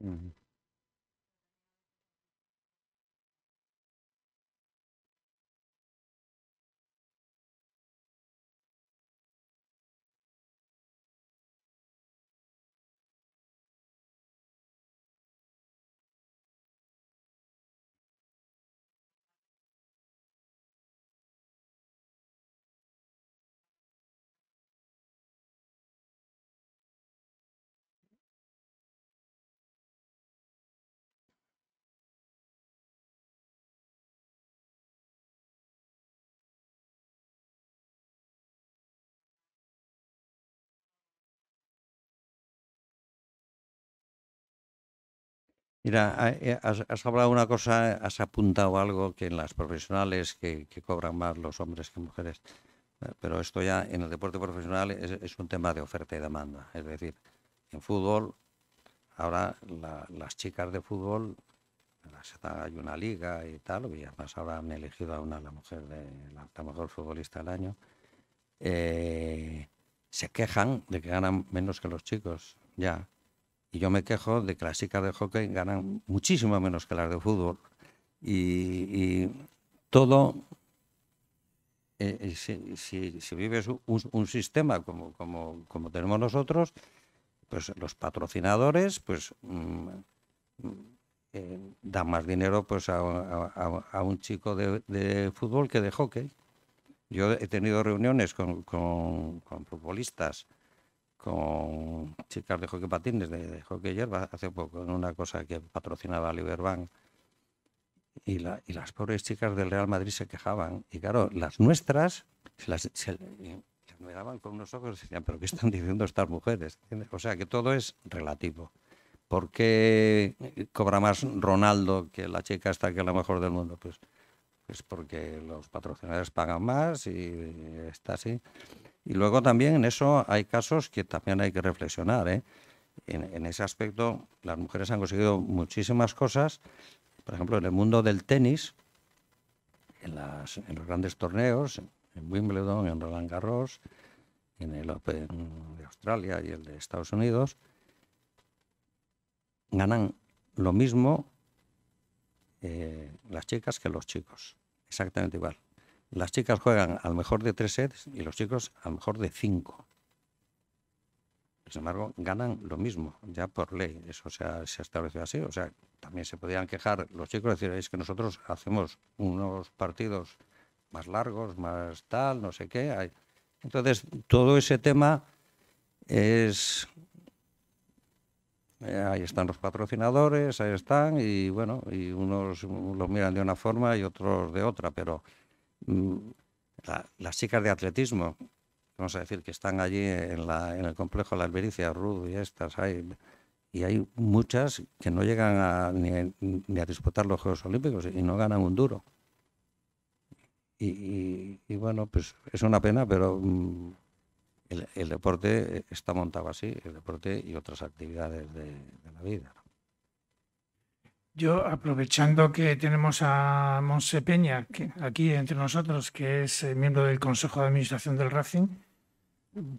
Mm-hmm. Mira, eh, has, hablado una cosa, has apuntado algo que en las profesionales que, cobran más los hombres que mujeres, eh, pero esto ya en el deporte profesional es, un tema de oferta y demanda. Es decir, en fútbol, ahora las chicas de fútbol, hay una liga y tal, y además ahora han elegido a una, la mujer de la, la mejor futbolista del año, eh, se quejan de que ganan menos que los chicos, ya. Y yo me quejo de que las chicas de hockey ganan muchísimo menos que las de fútbol. Y, todo, eh, eh, si, vives un, sistema como, tenemos nosotros, pues los patrocinadores, pues... Mm, mm, eh, dan más dinero pues a, a, un chico de, fútbol que de hockey. Yo he tenido reuniones con, con, con futbolistas con chicas de hockey patines, de, de hockey hierba, hace poco, en una cosa que patrocinaba Liberbank. Y, y, las pobres chicas del Real Madrid se quejaban. Y claro, las nuestras se las, se, miraban con unos ojos y decían, pero ¿qué están diciendo estas mujeres? O sea que todo es relativo. ¿Por qué cobra más Ronaldo que la chica esta que es la mejor del mundo? Pues, pues porque los patrocinadores pagan más y está así. Y luego también en eso hay casos que también hay que reflexionar. ¿eh? En, ese aspecto, las mujeres han conseguido muchísimas cosas. Por ejemplo, en el mundo del tenis, en, las, en los grandes torneos, en Wimbledon, en Roland Garros, en el Open de Australia y el de Estados Unidos, ganan lo mismo eh, las chicas que los chicos, exactamente igual las chicas juegan al mejor de tres sets y los chicos al mejor de cinco. Sin embargo, ganan lo mismo, ya por ley. Eso se ha, establecido así. O sea, también se podían quejar los chicos, decir, es que nosotros hacemos unos partidos más largos, más tal, no sé qué. Entonces, todo ese tema es... Eh, ahí están los patrocinadores, ahí están, y bueno, y unos los miran de una forma y otros de otra, pero Mm, las chicas de atletismo, vamos a decir, que están allí en, el complejo La Albericia, Rudo y estas, hay, y hay muchas que no llegan ni, a disputar los Juegos Olímpicos y no ganan un duro. Y, bueno, pues es una pena, pero mm, el, deporte está montado así, el deporte y otras actividades de la vida. Yo, aprovechando que tenemos a Monse Peña aquí entre nosotros, que es eh, miembro del Consejo de Administración del Racing,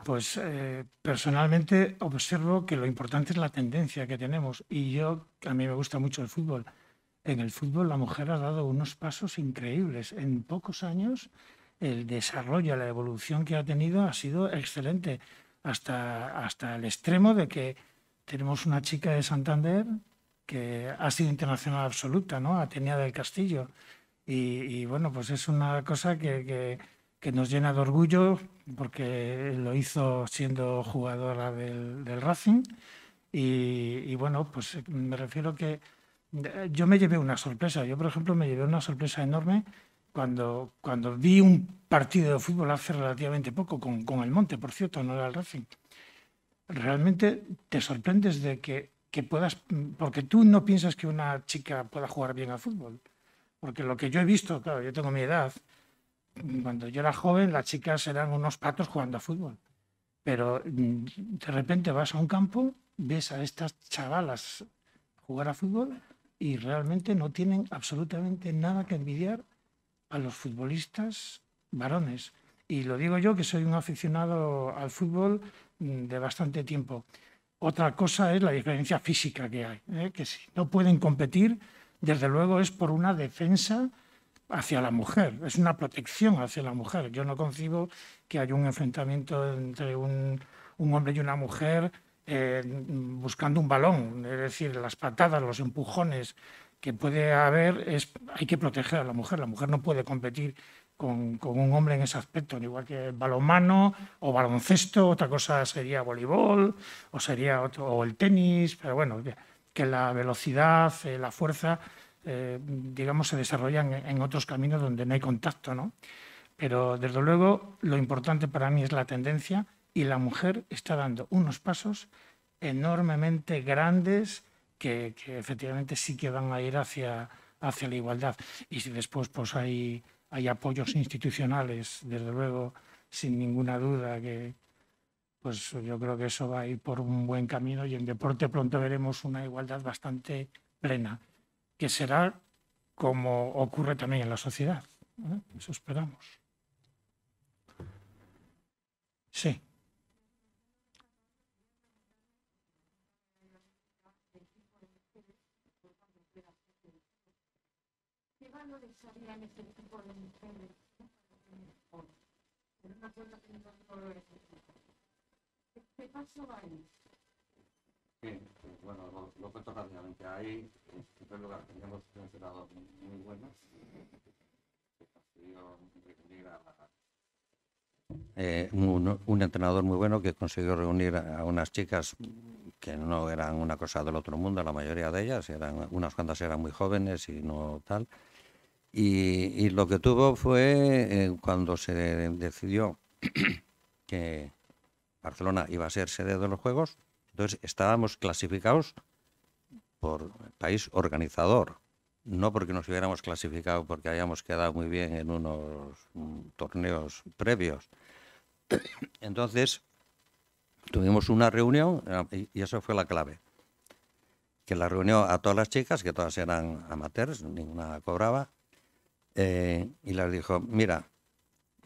pues eh, personalmente observo que lo importante es la tendencia que tenemos. Y yo, a mí me gusta mucho el fútbol. En el fútbol la mujer ha dado unos pasos increíbles. En pocos años el desarrollo, la evolución que ha tenido ha sido excelente, hasta, hasta el extremo de que tenemos una chica de Santander que ha sido internacional absoluta, ¿no? Atenea del Castillo. Y, bueno, pues es una cosa que, que, nos llena de orgullo porque lo hizo siendo jugadora del, Racing. Y, bueno, pues me refiero que eh, yo me llevé una sorpresa. Yo, por ejemplo, me llevé una sorpresa enorme cuando, cuando vi un partido de fútbol hace relativamente poco, con, con el Monte, por cierto, no era el Racing. Realmente te sorprendes de que puedas, porque tú no piensas que una chica pueda jugar bien al fútbol. Porque lo que yo he visto, claro, yo tengo mi edad, cuando yo era joven las chicas eran unos patos jugando a fútbol. Pero mm, de repente vas a un campo, ves a estas chavalas jugar a fútbol y realmente no tienen absolutamente nada que envidiar a los futbolistas varones. Y lo digo yo que soy un aficionado al fútbol mm, de bastante tiempo. Otra cosa es la diferencia física que hay, ¿eh? que si no pueden competir, desde luego es por una defensa hacia la mujer, es una protección hacia la mujer. Yo no concibo que haya un enfrentamiento entre un, hombre y una mujer eh, buscando un balón, es decir, las patadas, los empujones que puede haber, hay que proteger a la mujer, la mujer no puede competir con, un hombre en ese aspecto, igual que balonmano o baloncesto, otra cosa sería voleibol o sería o el tenis, pero bueno, que, la velocidad, eh, la fuerza, eh, digamos, se desarrollan en, otros caminos donde no hay contacto, ¿no? Pero desde luego lo importante para mí es la tendencia y la mujer está dando unos pasos enormemente grandes que, que efectivamente sí que van a ir hacia, hacia la igualdad. Y si después pues hay hay apoyos institucionales, desde luego, sin ninguna duda, que pues yo creo que eso va a ir por un buen camino y en deporte pronto veremos una igualdad bastante plena, que será como ocurre también en la sociedad. ¿eh? Eso esperamos. Sí. una que no lo ¿Qué, ¿Qué pasó ahí? Bien, pues bueno, lo, lo, cuento rápidamente. Ahí, en primer lugar, teníamos entrenador muy bueno Eh, un, un, entrenador muy bueno que consiguió reunir a unas chicas que no eran una cosa del otro mundo, la mayoría de ellas, eran unas cuantas eran muy jóvenes y no tal, y, lo que tuvo fue eh, cuando se decidió [clears throat] que Barcelona iba a ser sede de los Juegos, entonces estábamos clasificados por país organizador, no porque nos hubiéramos clasificado porque hayamos quedado muy bien en unos mm, torneos previos. [clears throat] Entonces, tuvimos una reunión ah, y eso fue la clave. Que la reunión a todas las chicas, que todas eran amateurs, ninguna cobraba, eh, y les dijo, mira,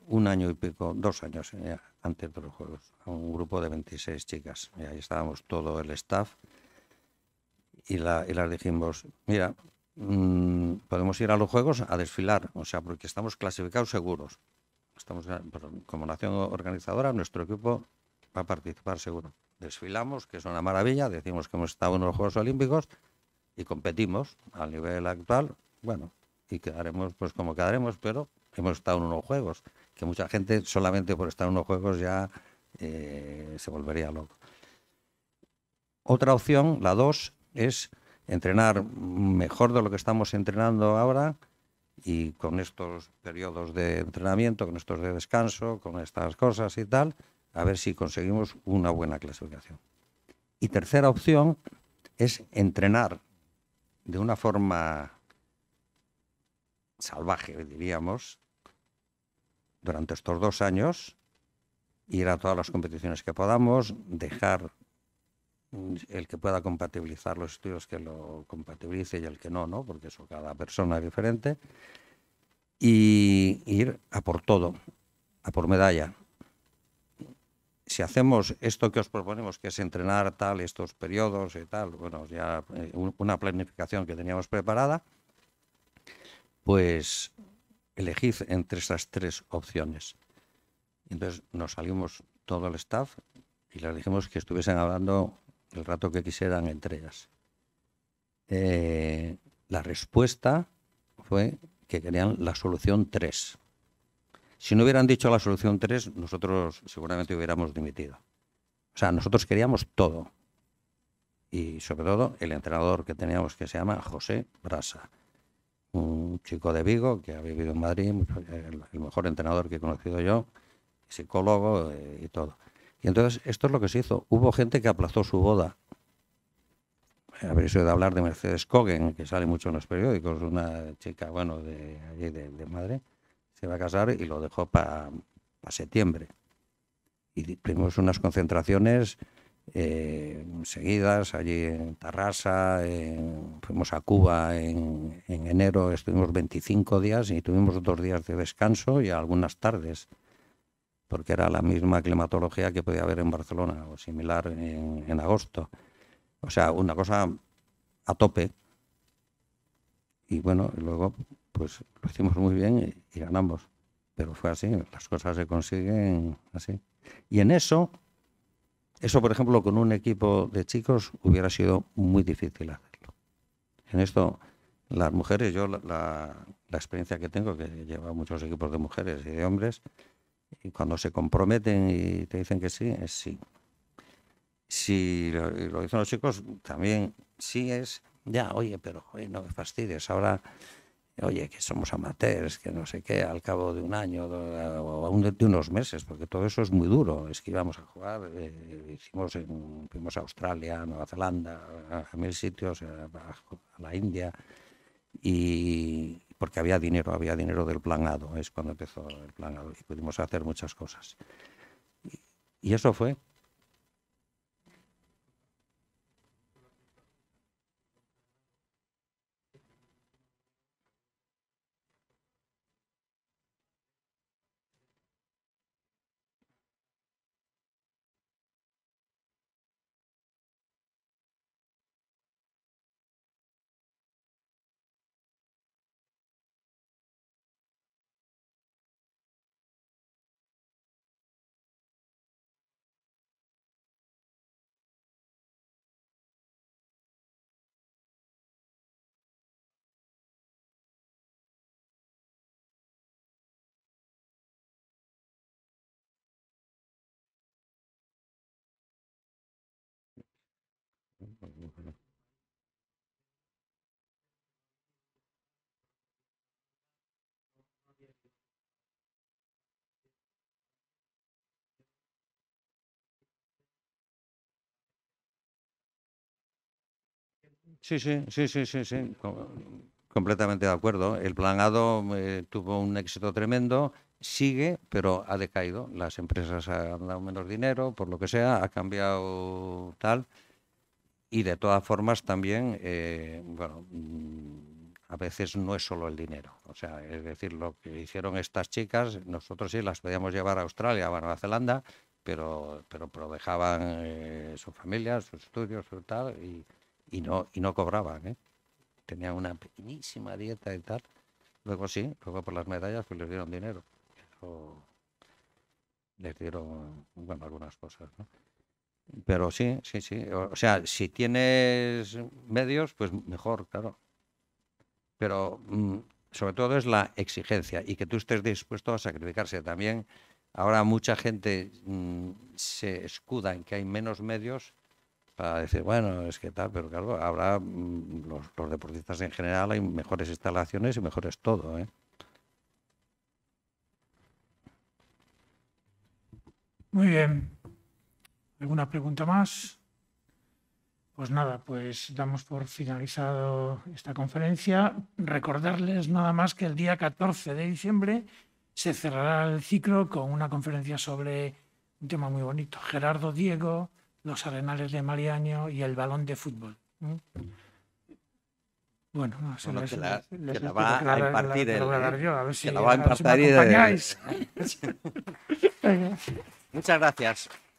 un año y pico, dos años eh, antes de los Juegos, a un grupo de 26 chicas. Y ahí estábamos todo el staff y, la, las dijimos, mira, mm, podemos ir a los Juegos a desfilar, o sea, porque estamos clasificados seguros. Estamos eh, como nación organizadora, nuestro equipo va a participar seguro. Desfilamos, que es una maravilla, decimos que hemos estado en los Juegos Olímpicos y competimos al nivel actual. Bueno, y quedaremos pues como quedaremos, pero hemos estado en unos juegos, que mucha gente solamente por estar en unos juegos ya eh, se volvería loco. Otra opción, la dos, es entrenar mejor de lo que estamos entrenando ahora y con estos periodos de entrenamiento, con estos de descanso, con estas cosas y tal, a ver si conseguimos una buena clasificación. Y tercera opción es entrenar de una forma salvaje, diríamos, durante estos dos años, ir a todas las competiciones que podamos, dejar el que pueda compatibilizar los estudios que lo compatibilice y el que no, ¿no? porque eso cada persona es diferente, y ir a por todo, a por medalla. Si hacemos esto que os proponemos, que es entrenar tal, estos periodos y tal, bueno, ya eh, una planificación que teníamos preparada, pues elegid entre esas tres opciones. Entonces nos salimos todo el staff y les dijimos que estuviesen hablando el rato que quisieran entre ellas. Eh, la respuesta fue que querían la solución 3. Si no hubieran dicho la solución 3, nosotros seguramente hubiéramos dimitido. O sea, nosotros queríamos todo. Y sobre todo el entrenador que teníamos que se llama José Brasa un chico de Vigo que ha vivido en Madrid, el mejor entrenador que he conocido yo, psicólogo eh, y todo. Y entonces esto es lo que se hizo. Hubo gente que aplazó su boda. Eh, habréis oído hablar de Mercedes Cogen, que sale mucho en los periódicos, una chica, bueno, de allí de, de Madrid, se va a casar y lo dejó para septiembre. Y tuvimos unas concentraciones eh, seguidas, allí en Tarrasa, fuimos a Cuba en, enero, estuvimos 25 días y tuvimos dos días de descanso y algunas tardes, porque era la misma climatología que podía haber en Barcelona o similar en, agosto. O sea, una cosa a tope. Y bueno, luego pues lo hicimos muy bien y ganamos. Pero fue así, las cosas se consiguen así. Y en eso eso, por ejemplo, con un equipo de chicos hubiera sido muy difícil hacerlo. En esto, las mujeres, yo la, experiencia que tengo, que lleva muchos equipos de mujeres y de hombres, y cuando se comprometen y te dicen que sí, es sí. Si lo, dicen los chicos, también sí es, ya, oye, pero no me fastidies, ahora oye, que somos amateurs, que no sé qué, al cabo de un año o aún de unos meses, porque todo eso es muy duro. Es que íbamos a jugar, eh, hicimos en, fuimos a Australia, a Nueva Zelanda, a mil sitios, a, la India, y porque había dinero, había dinero del planado, es cuando empezó el planado, y pudimos hacer muchas cosas. y eso fue, Sí, sí, sí, sí, sí, sí. Completamente de acuerdo. El planado eh, tuvo un éxito tremendo, sigue, pero ha decaído. Las empresas han dado menos dinero, por lo que sea, ha cambiado tal. Y de todas formas también, eh, bueno, mm, a veces no es solo el dinero. O sea, es decir, lo que hicieron estas chicas, nosotros sí las podíamos llevar a Australia, a Nueva Zelanda, pero, pero dejaban eh, su familia, sus estudios, su tal, y, y no, y no cobraban. ¿eh? Tenían una pequeñísima dieta y tal. Luego sí, luego por las medallas pues les dieron dinero. O les dieron, bueno, algunas cosas, ¿no? Pero sí, sí, sí. O sea, si tienes medios, pues mejor, claro. Pero mm, sobre todo es la exigencia y que tú estés dispuesto a sacrificarse. También ahora mucha gente mm, se escuda en que hay menos medios para decir, bueno, es que tal, pero claro, habrá mm, los, deportistas en general, hay mejores instalaciones y mejores todo. ¿eh? Muy bien. ¿Alguna pregunta más? Pues nada, pues damos por finalizado esta conferencia. Recordarles nada más que el día 14 de diciembre se cerrará el ciclo con una conferencia sobre un tema muy bonito. Gerardo Diego, los arenales de Maliaño y el balón de fútbol. Bueno, no, se bueno que la, va a impartir Se la, que la va a impartir Muchas gracias.